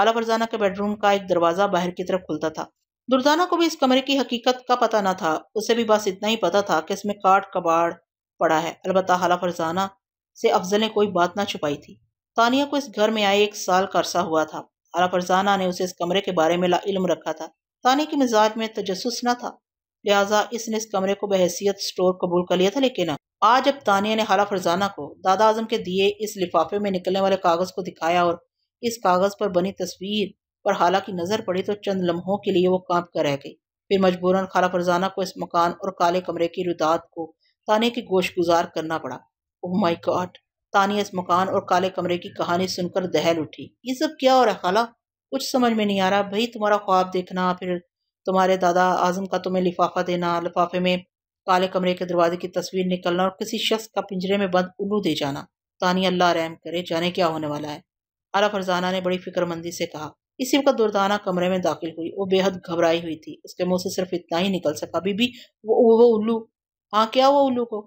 A: आला फरजाना के बेडरूम का एक दरवाज़ा बाहर की तरफ खुलता था दुर्दाना को भी इस कमरे की हकीकत का पता न था उसे भी बस इतना ही पता था कि इसमें काट कबाड़ पड़ा है अलबत् आला फरजाना से अफजल ने कोई बात ना छुपाई थी तानिया को इस घर में आए एक साल का अरसा हुआ था आला फरजाना ने उसे इस कमरे के बारे में ला इल्म रखा था तानिया के मिजाज में तजस्स न था लिहाजा इसने इस कमरे को बहसीत स्टोर कबूल कर लिया था लेकिन आज जब तानिया ने खाला फरजाना को दादा आजम के दिए इस लिफाफे में निकलने वाले कागज़ को दिखाया और इस कागज़ पर बनी तस्वीर पर हाला की नज़र पड़ी तो चंद लम्हों के लिए वो कांप कर रह गई फिर मजबूरन खाला फरजाना को इस मकान और काले कमरे की रुदात को तानिया की गोश गुजार करना पड़ा ओह माई गॉड तानिया इस मकान और काले कमरे की कहानी सुनकर दहल उठी ये सब क्या हो रहा है खाला कुछ समझ में नहीं आ रहा भाई तुम्हारा ख्वाब देखना फिर तुम्हारे दादा आजम का तुम्हें लिफाफा देना लिफाफे में काले कमरे के दरवाजे की तस्वीर निकलना और किसी शख्स का पिंजरे में बंद उल्लू दे जाना तानी अल्लाह रहम करे जाने क्या होने वाला है आला फरजाना ने बड़ी फिक्रमंदी से कहा इसी वक्त दुर्दाना कमरे में दाखिल हुई वो बेहद घबराई हुई थी उसके मुंह से सिर्फ इतना ही निकल सका बीबी वो वो, वो उल्लू हाँ क्या हुआ उल्लू को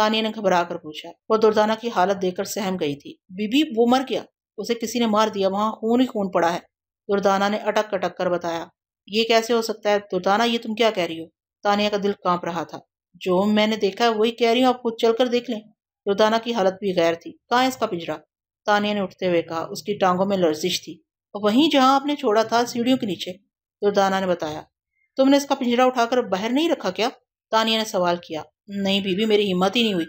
A: तानिया ने घबरा कर पूछा वो दुर्दाना की हालत देखकर सहम गई थी बीबी वो मर गया उसे किसी ने मार दिया वहाँ खून ही खून पड़ा है दुर्दाना ने अटक अटक कर बताया ये कैसे हो सकता है दुर्दाना ये तुम क्या कह रही हो तानिया का दिल कांप रहा था जो मैंने देखा है वही कह रही हूँ आप खुद चल कर देख लें रुदाना की हालत भी गैर थी कहाँ है इसका पिंजरा तानिया ने उठते हुए कहा उसकी टांगों में लर्जिश थी और वहीं जहाँ आपने छोड़ा था सीढ़ियों के नीचे रुदाना ने बताया तुमने इसका पिंजरा उठाकर बाहर नहीं रखा क्या तानिया ने सवाल किया नहीं बीबी मेरी हिम्मत ही नहीं हुई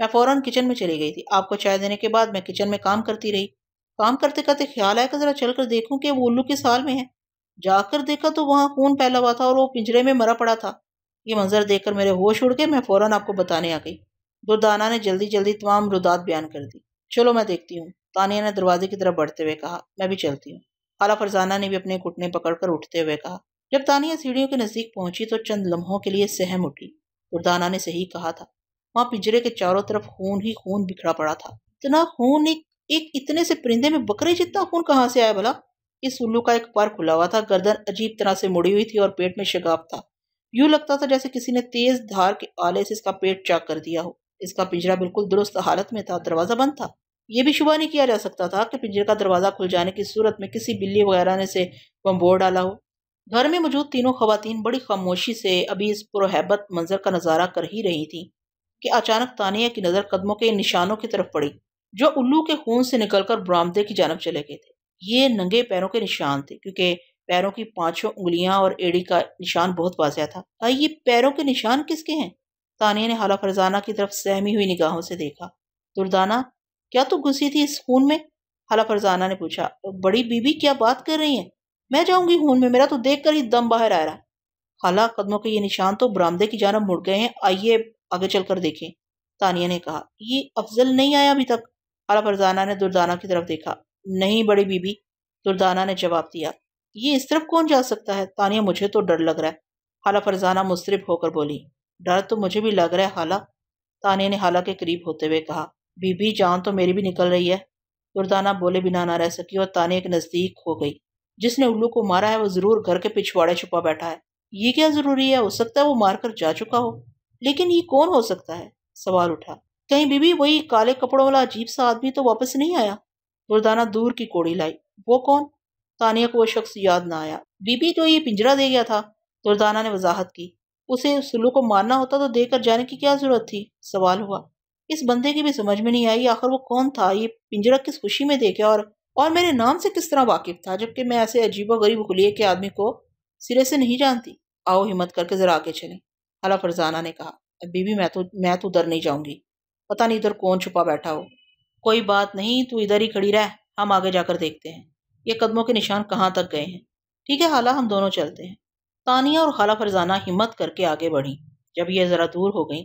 A: मैं फ़ौरन किचन में चली गई थी आपको चाय देने के बाद मैं किचन में काम करती रही काम करते करते ख्याल आया कि ज़रा चल कर देखूँ कि वो उल्लू के साल में है जाकर देखा तो वहाँ खून फैला हुआ था और वो पिंजरे में मरा पड़ा था ये मंज़र देखकर मेरे होश उड़ गए मैं फौरन आपको बताने आ गई दुर्दाना ने जल्दी जल्दी तमाम रुदात बयान कर दी चलो मैं देखती हूँ तानिया ने दरवाजे की तरफ बढ़ते हुए कहा मैं भी चलती हूँ खाला फरजाना ने भी अपने घुटने पकड़कर उठते हुए कहा जब तानिया सीढ़ियों के नज़दीक पहुंची तो चंद लम्हों के लिए सहम उठी दुर्दाना ने सही कहा था वहाँ पिंजरे के चारों तरफ खून ही खून बिखरा पड़ा था इतना खून एक एक इतने से परिंदे में बकरे जितना खून कहाँ से आया भला इस उल्लू का एक पार खुला हुआ था गर्दन अजीब तरह से मुड़ी हुई थी और पेट में शगाब था यूं लगता था जैसे किसी ने तेज धार के आले से इसका पेट चाक कर दिया हो इसका पिंजरा बिल्कुल दुरुस्त हालत में था दरवाज़ा बंद था यह भी शुभ नहीं किया जा सकता था कि पिंजरे का दरवाज़ा खुल जाने की सूरत में किसी बिल्ली वगैरह ने से बम्बोर डाला हो घर में मौजूद तीनों खवतिन बड़ी खामोशी से अभी इस पुरोहबत मंजर का नज़ारा कर ही रही थी कि अचानक तानिया की नज़र कदमों के निशानों की तरफ पड़ी जो उल्लू के खून से निकलकर बरामदे की जानब चले गए थे ये नंगे पैरों के निशान थे क्योंकि पैरों की पांचों उंगलियां और एड़ी का निशान बहुत वाजिया था भाई ये पैरों के निशान किसके हैं तानिया ने हाला फरजाना की तरफ सहमी हुई निगाहों से देखा दुर्दाना क्या तू घुसी थी इस खून में हाला फरजाना ने पूछा बड़ी बीबी क्या बात कर रही है मैं जाऊंगी खून में मेरा तो देख कर ही दम बाहर आ रहा हाला कदमों के ये निशान तो बरामदे की जानब मुड़ गए हैं आइए आगे चल कर देखें तानिया ने कहा ये अफजल नहीं आया अभी तक हाला फरजाना ने दुर्दाना की तरफ देखा नहीं बड़ी बीबी दुर्दाना ने जवाब दिया ये इस तरफ कौन जा सकता है तानिया मुझे तो डर लग रहा है हाला फरजाना मुस्तरब होकर बोली डर तो मुझे भी लग रहा है हाला तानिया ने हाला के करीब होते हुए कहा बीबी जान तो मेरी भी निकल रही है दुर्दाना बोले बिना ना रह सकी और तानिया के नज़दीक हो गई जिसने उल्लू को मारा है वो ज़रूर घर के पिछवाड़े छुपा बैठा है ये क्या ज़रूरी है हो सकता है वो मार कर जा चुका हो लेकिन ये कौन हो सकता है सवाल उठा कहीं बीबी वही काले कपड़ों वाला अजीब सा आदमी तो वापस नहीं आया दुर्दाना दूर की कोड़ी लाई वो कौन तानिया को वो शख्स याद ना आया बीबी तो ये पिंजरा दे गया था दुर्दाना ने वजाहत की उसे सुलू को मारना होता तो देकर जाने की क्या जरूरत थी सवाल हुआ इस बंदे की भी समझ में नहीं आई आखिर वो कौन था ये पिंजरा किस खुशी में दे गया और और मेरे नाम से किस तरह वाकिफ था जबकि मैं ऐसे अजीब गरीब खुलिए के आदमी को सिरे से नहीं जानती आओ हिम्मत करके ज़रा आके चले अला फरजाना ने कहा बीबी मैं तो मैं तो उधर नहीं जाऊंगी पता नहीं इधर कौन छुपा बैठा हो कोई बात नहीं तू इधर ही खड़ी रह हम आगे जाकर देखते हैं ये कदमों के निशान कहाँ तक गए हैं ठीक है हाला हम दोनों चलते हैं तानिया और खाला फरजाना हिम्मत करके आगे बढ़ी जब ये ज़रा दूर हो गई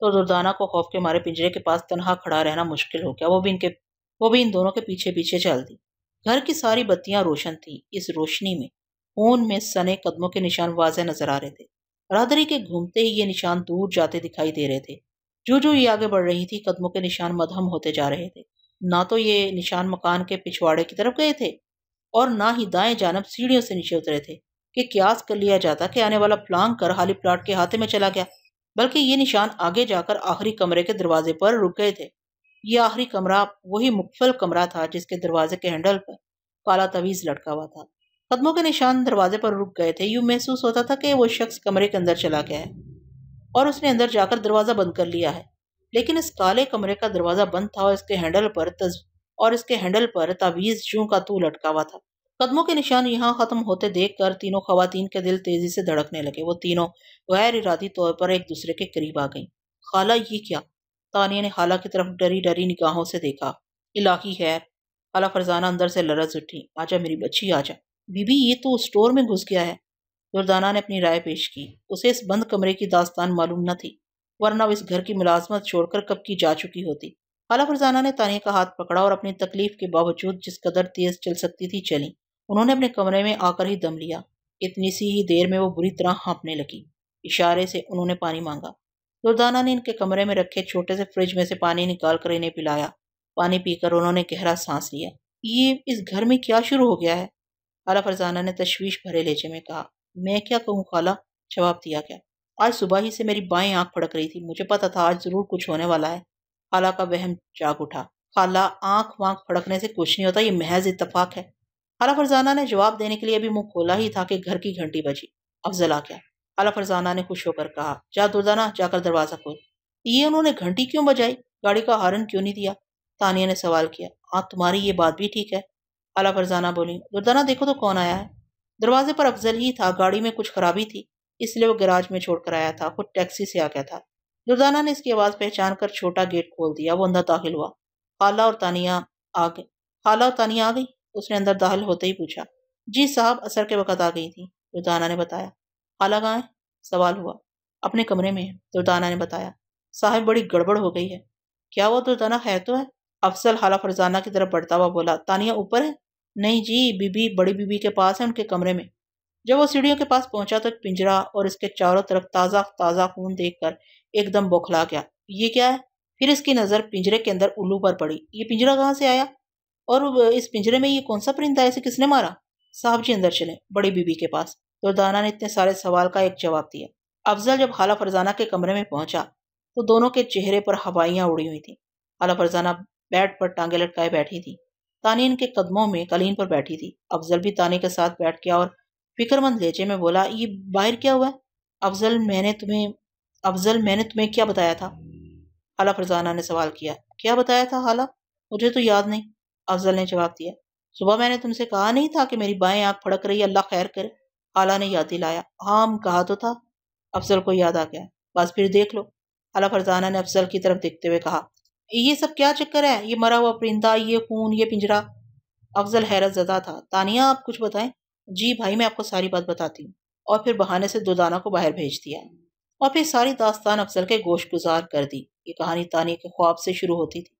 A: तो दुर्दाना को खौफ के मारे पिंजरे के पास तनहा खड़ा रहना मुश्किल हो गया वो भी इनके वो भी इन दोनों के पीछे पीछे चल दी घर की सारी बत्तियां रोशन थी इस रोशनी में खून में सने कदमों के निशान वाजह नजर आ रहे थे रादरी के घूमते ही ये निशान दूर जाते दिखाई दे रहे थे जो जो ये आगे बढ़ रही थी कदमों के निशान मदहम होते जा रहे थे ना तो ये निशान मकान के पिछवाड़े की तरफ गए थे और ना ही दाएं जानब सीढ़ियों से नीचे उतरे थे कि क्यास कर लिया जाता कि आने वाला प्लांग कर हाली प्लाट के हाथे में चला गया बल्कि ये निशान आगे जाकर आखिरी कमरे के दरवाजे पर रुक गए थे ये आखिरी कमरा वही मुकफल कमरा था जिसके दरवाजे के हैंडल पर काला तवीज़ लटका हुआ था कदमों के निशान दरवाजे पर रुक गए थे यूं महसूस होता था कि वो शख्स कमरे के अंदर चला गया है और उसने अंदर जाकर दरवाज़ा बंद कर लिया है लेकिन इस काले कमरे का दरवाज़ा बंद था और इसके हैंडल पर और इसके हैंडल पर तावीज़ जू का तू लटका हुआ था कदमों के निशान यहाँ ख़त्म होते देख कर तीनों खातन के दिल तेज़ी से धड़कने लगे वो तीनों गैर इरादी तौर पर एक दूसरे के करीब आ गईं खाला ये क्या तानिया ने खाला की तरफ डरी डरी निगाहों से देखा इलाकी खैर खाला फरजाना अंदर से लरस उठी आजा मेरी बच्ची आजा बीबी ये तो स्टोर में घुस गया है दुर्दाना ने अपनी राय पेश की उसे इस बंद कमरे की दास्तान मालूम न थी वरना इस घर की मुलाजमत छोड़कर कब की जा चुकी होती खाला फरजाना ने तानिया का हाथ पकड़ा और अपनी तकलीफ के बावजूद जिस कदर तेज चल सकती थी चली उन्होंने अपने कमरे में आकर ही दम लिया इतनी सी ही देर में वो बुरी तरह हाँपने लगी इशारे से उन्होंने पानी मांगा दुर्दाना ने इनके कमरे में रखे छोटे से फ्रिज में से पानी निकाल कर इन्हें पिलाया पानी पीकर उन्होंने गहरा सांस लिया ये इस घर में क्या शुरू हो गया है खाला फरजाना ने तशवीश भरे लेचे में कहा मैं क्या कहूँ खाला जवाब दिया क्या आज सुबह ही से मेरी बाएं आंख फड़क रही थी मुझे पता था आज ज़रूर कुछ होने वाला है खाला का वहम जाग उठा खाला आंख वाँख फड़कने से कुछ नहीं होता ये महज इतफाक है खाला फरजाना ने जवाब देने के लिए अभी मुंह खोला ही था कि घर की घंटी बजी अफजल आ गया खाला फरजाना ने खुश होकर कहा जा दुर्दाना जाकर दरवाज़ा खोल ये उन्होंने घंटी क्यों बजाई गाड़ी का हारन क्यों नहीं दिया तानिया ने सवाल किया हाँ तुम्हारी ये बात भी ठीक है खाला फरजाना बोली दुर्दाना देखो तो कौन आया है दरवाजे पर अफजल ही था गाड़ी में कुछ खराबी थी इसलिए वो गैराज में छोड़कर आया था खुद टैक्सी से आ गया था दुर्दाना ने इसकी आवाज़ पहचान कर छोटा गेट खोल दिया वो अंदर दाखिल हुआ खाला और तानिया आ गए खाला और तानिया आ गई उसने अंदर दाखिल होते ही पूछा जी साहब असर के वक़्त आ गई थी दुर्दाना ने बताया खाला कहाँ है सवाल हुआ अपने कमरे में है दुर्दाना ने बताया साहब बड़ी गड़बड़ हो गई है क्या हुआ दुर्दाना है तो है अफसल खाला फरजाना की तरफ बढ़ता हुआ बोला तानिया ऊपर है नहीं जी बीबी बड़ी बीबी के पास है उनके कमरे में जब वो सीढ़ियों के पास पहुंचा तो एक पिंजरा और इसके चारों तरफ ताज़ा ताज़ा खून देखकर एकदम बौखला गया ये क्या है फिर इसकी नज़र पिंजरे के अंदर उल्लू पर पड़ी ये पिंजरा कहाँ से आया और इस पिंजरे में ये कौन सा परिंदा इसे किसने मारा साहब जी अंदर चले बड़ी बीबी के पास दुर्दाना तो ने इतने सारे सवाल का एक जवाब दिया अफजल जब खाला फरजाना के कमरे में पहुंचा तो दोनों के चेहरे पर हवाइयाँ उड़ी हुई थी खाला फरजाना बेड पर टांगे लटकाए बैठी थी तानी इनके कदमों में कलीन पर बैठी थी अफजल भी तानी के साथ बैठ गया और फिक्रमंद लेचे में बोला ये बाहर क्या हुआ अफजल मैंने तुम्हें अफजल मैंने तुम्हें क्या बताया था आला फरजाना ने सवाल किया क्या बताया था खाला मुझे तो याद नहीं अफजल ने जवाब दिया सुबह मैंने तुमसे कहा नहीं था कि मेरी बाएं आँख फड़क रही अल्लाह खैर करे आला ने याद दिलाया हाँ कहा तो था अफजल को याद आ गया बस फिर देख लो आला फरजाना ने अफजल की तरफ देखते हुए कहा ये सब क्या चक्कर है ये मरा हुआ परिंदा ये खून ये पिंजरा अफजल हैरत ज़दा था तानिया आप कुछ बताएं जी भाई मैं आपको सारी बात बताती हूँ और फिर बहाने से दुदाना को बाहर भेज दिया और फिर सारी दास्तान अफसल के गोश गुजार कर दी ये कहानी तानी के ख्वाब से शुरू होती थी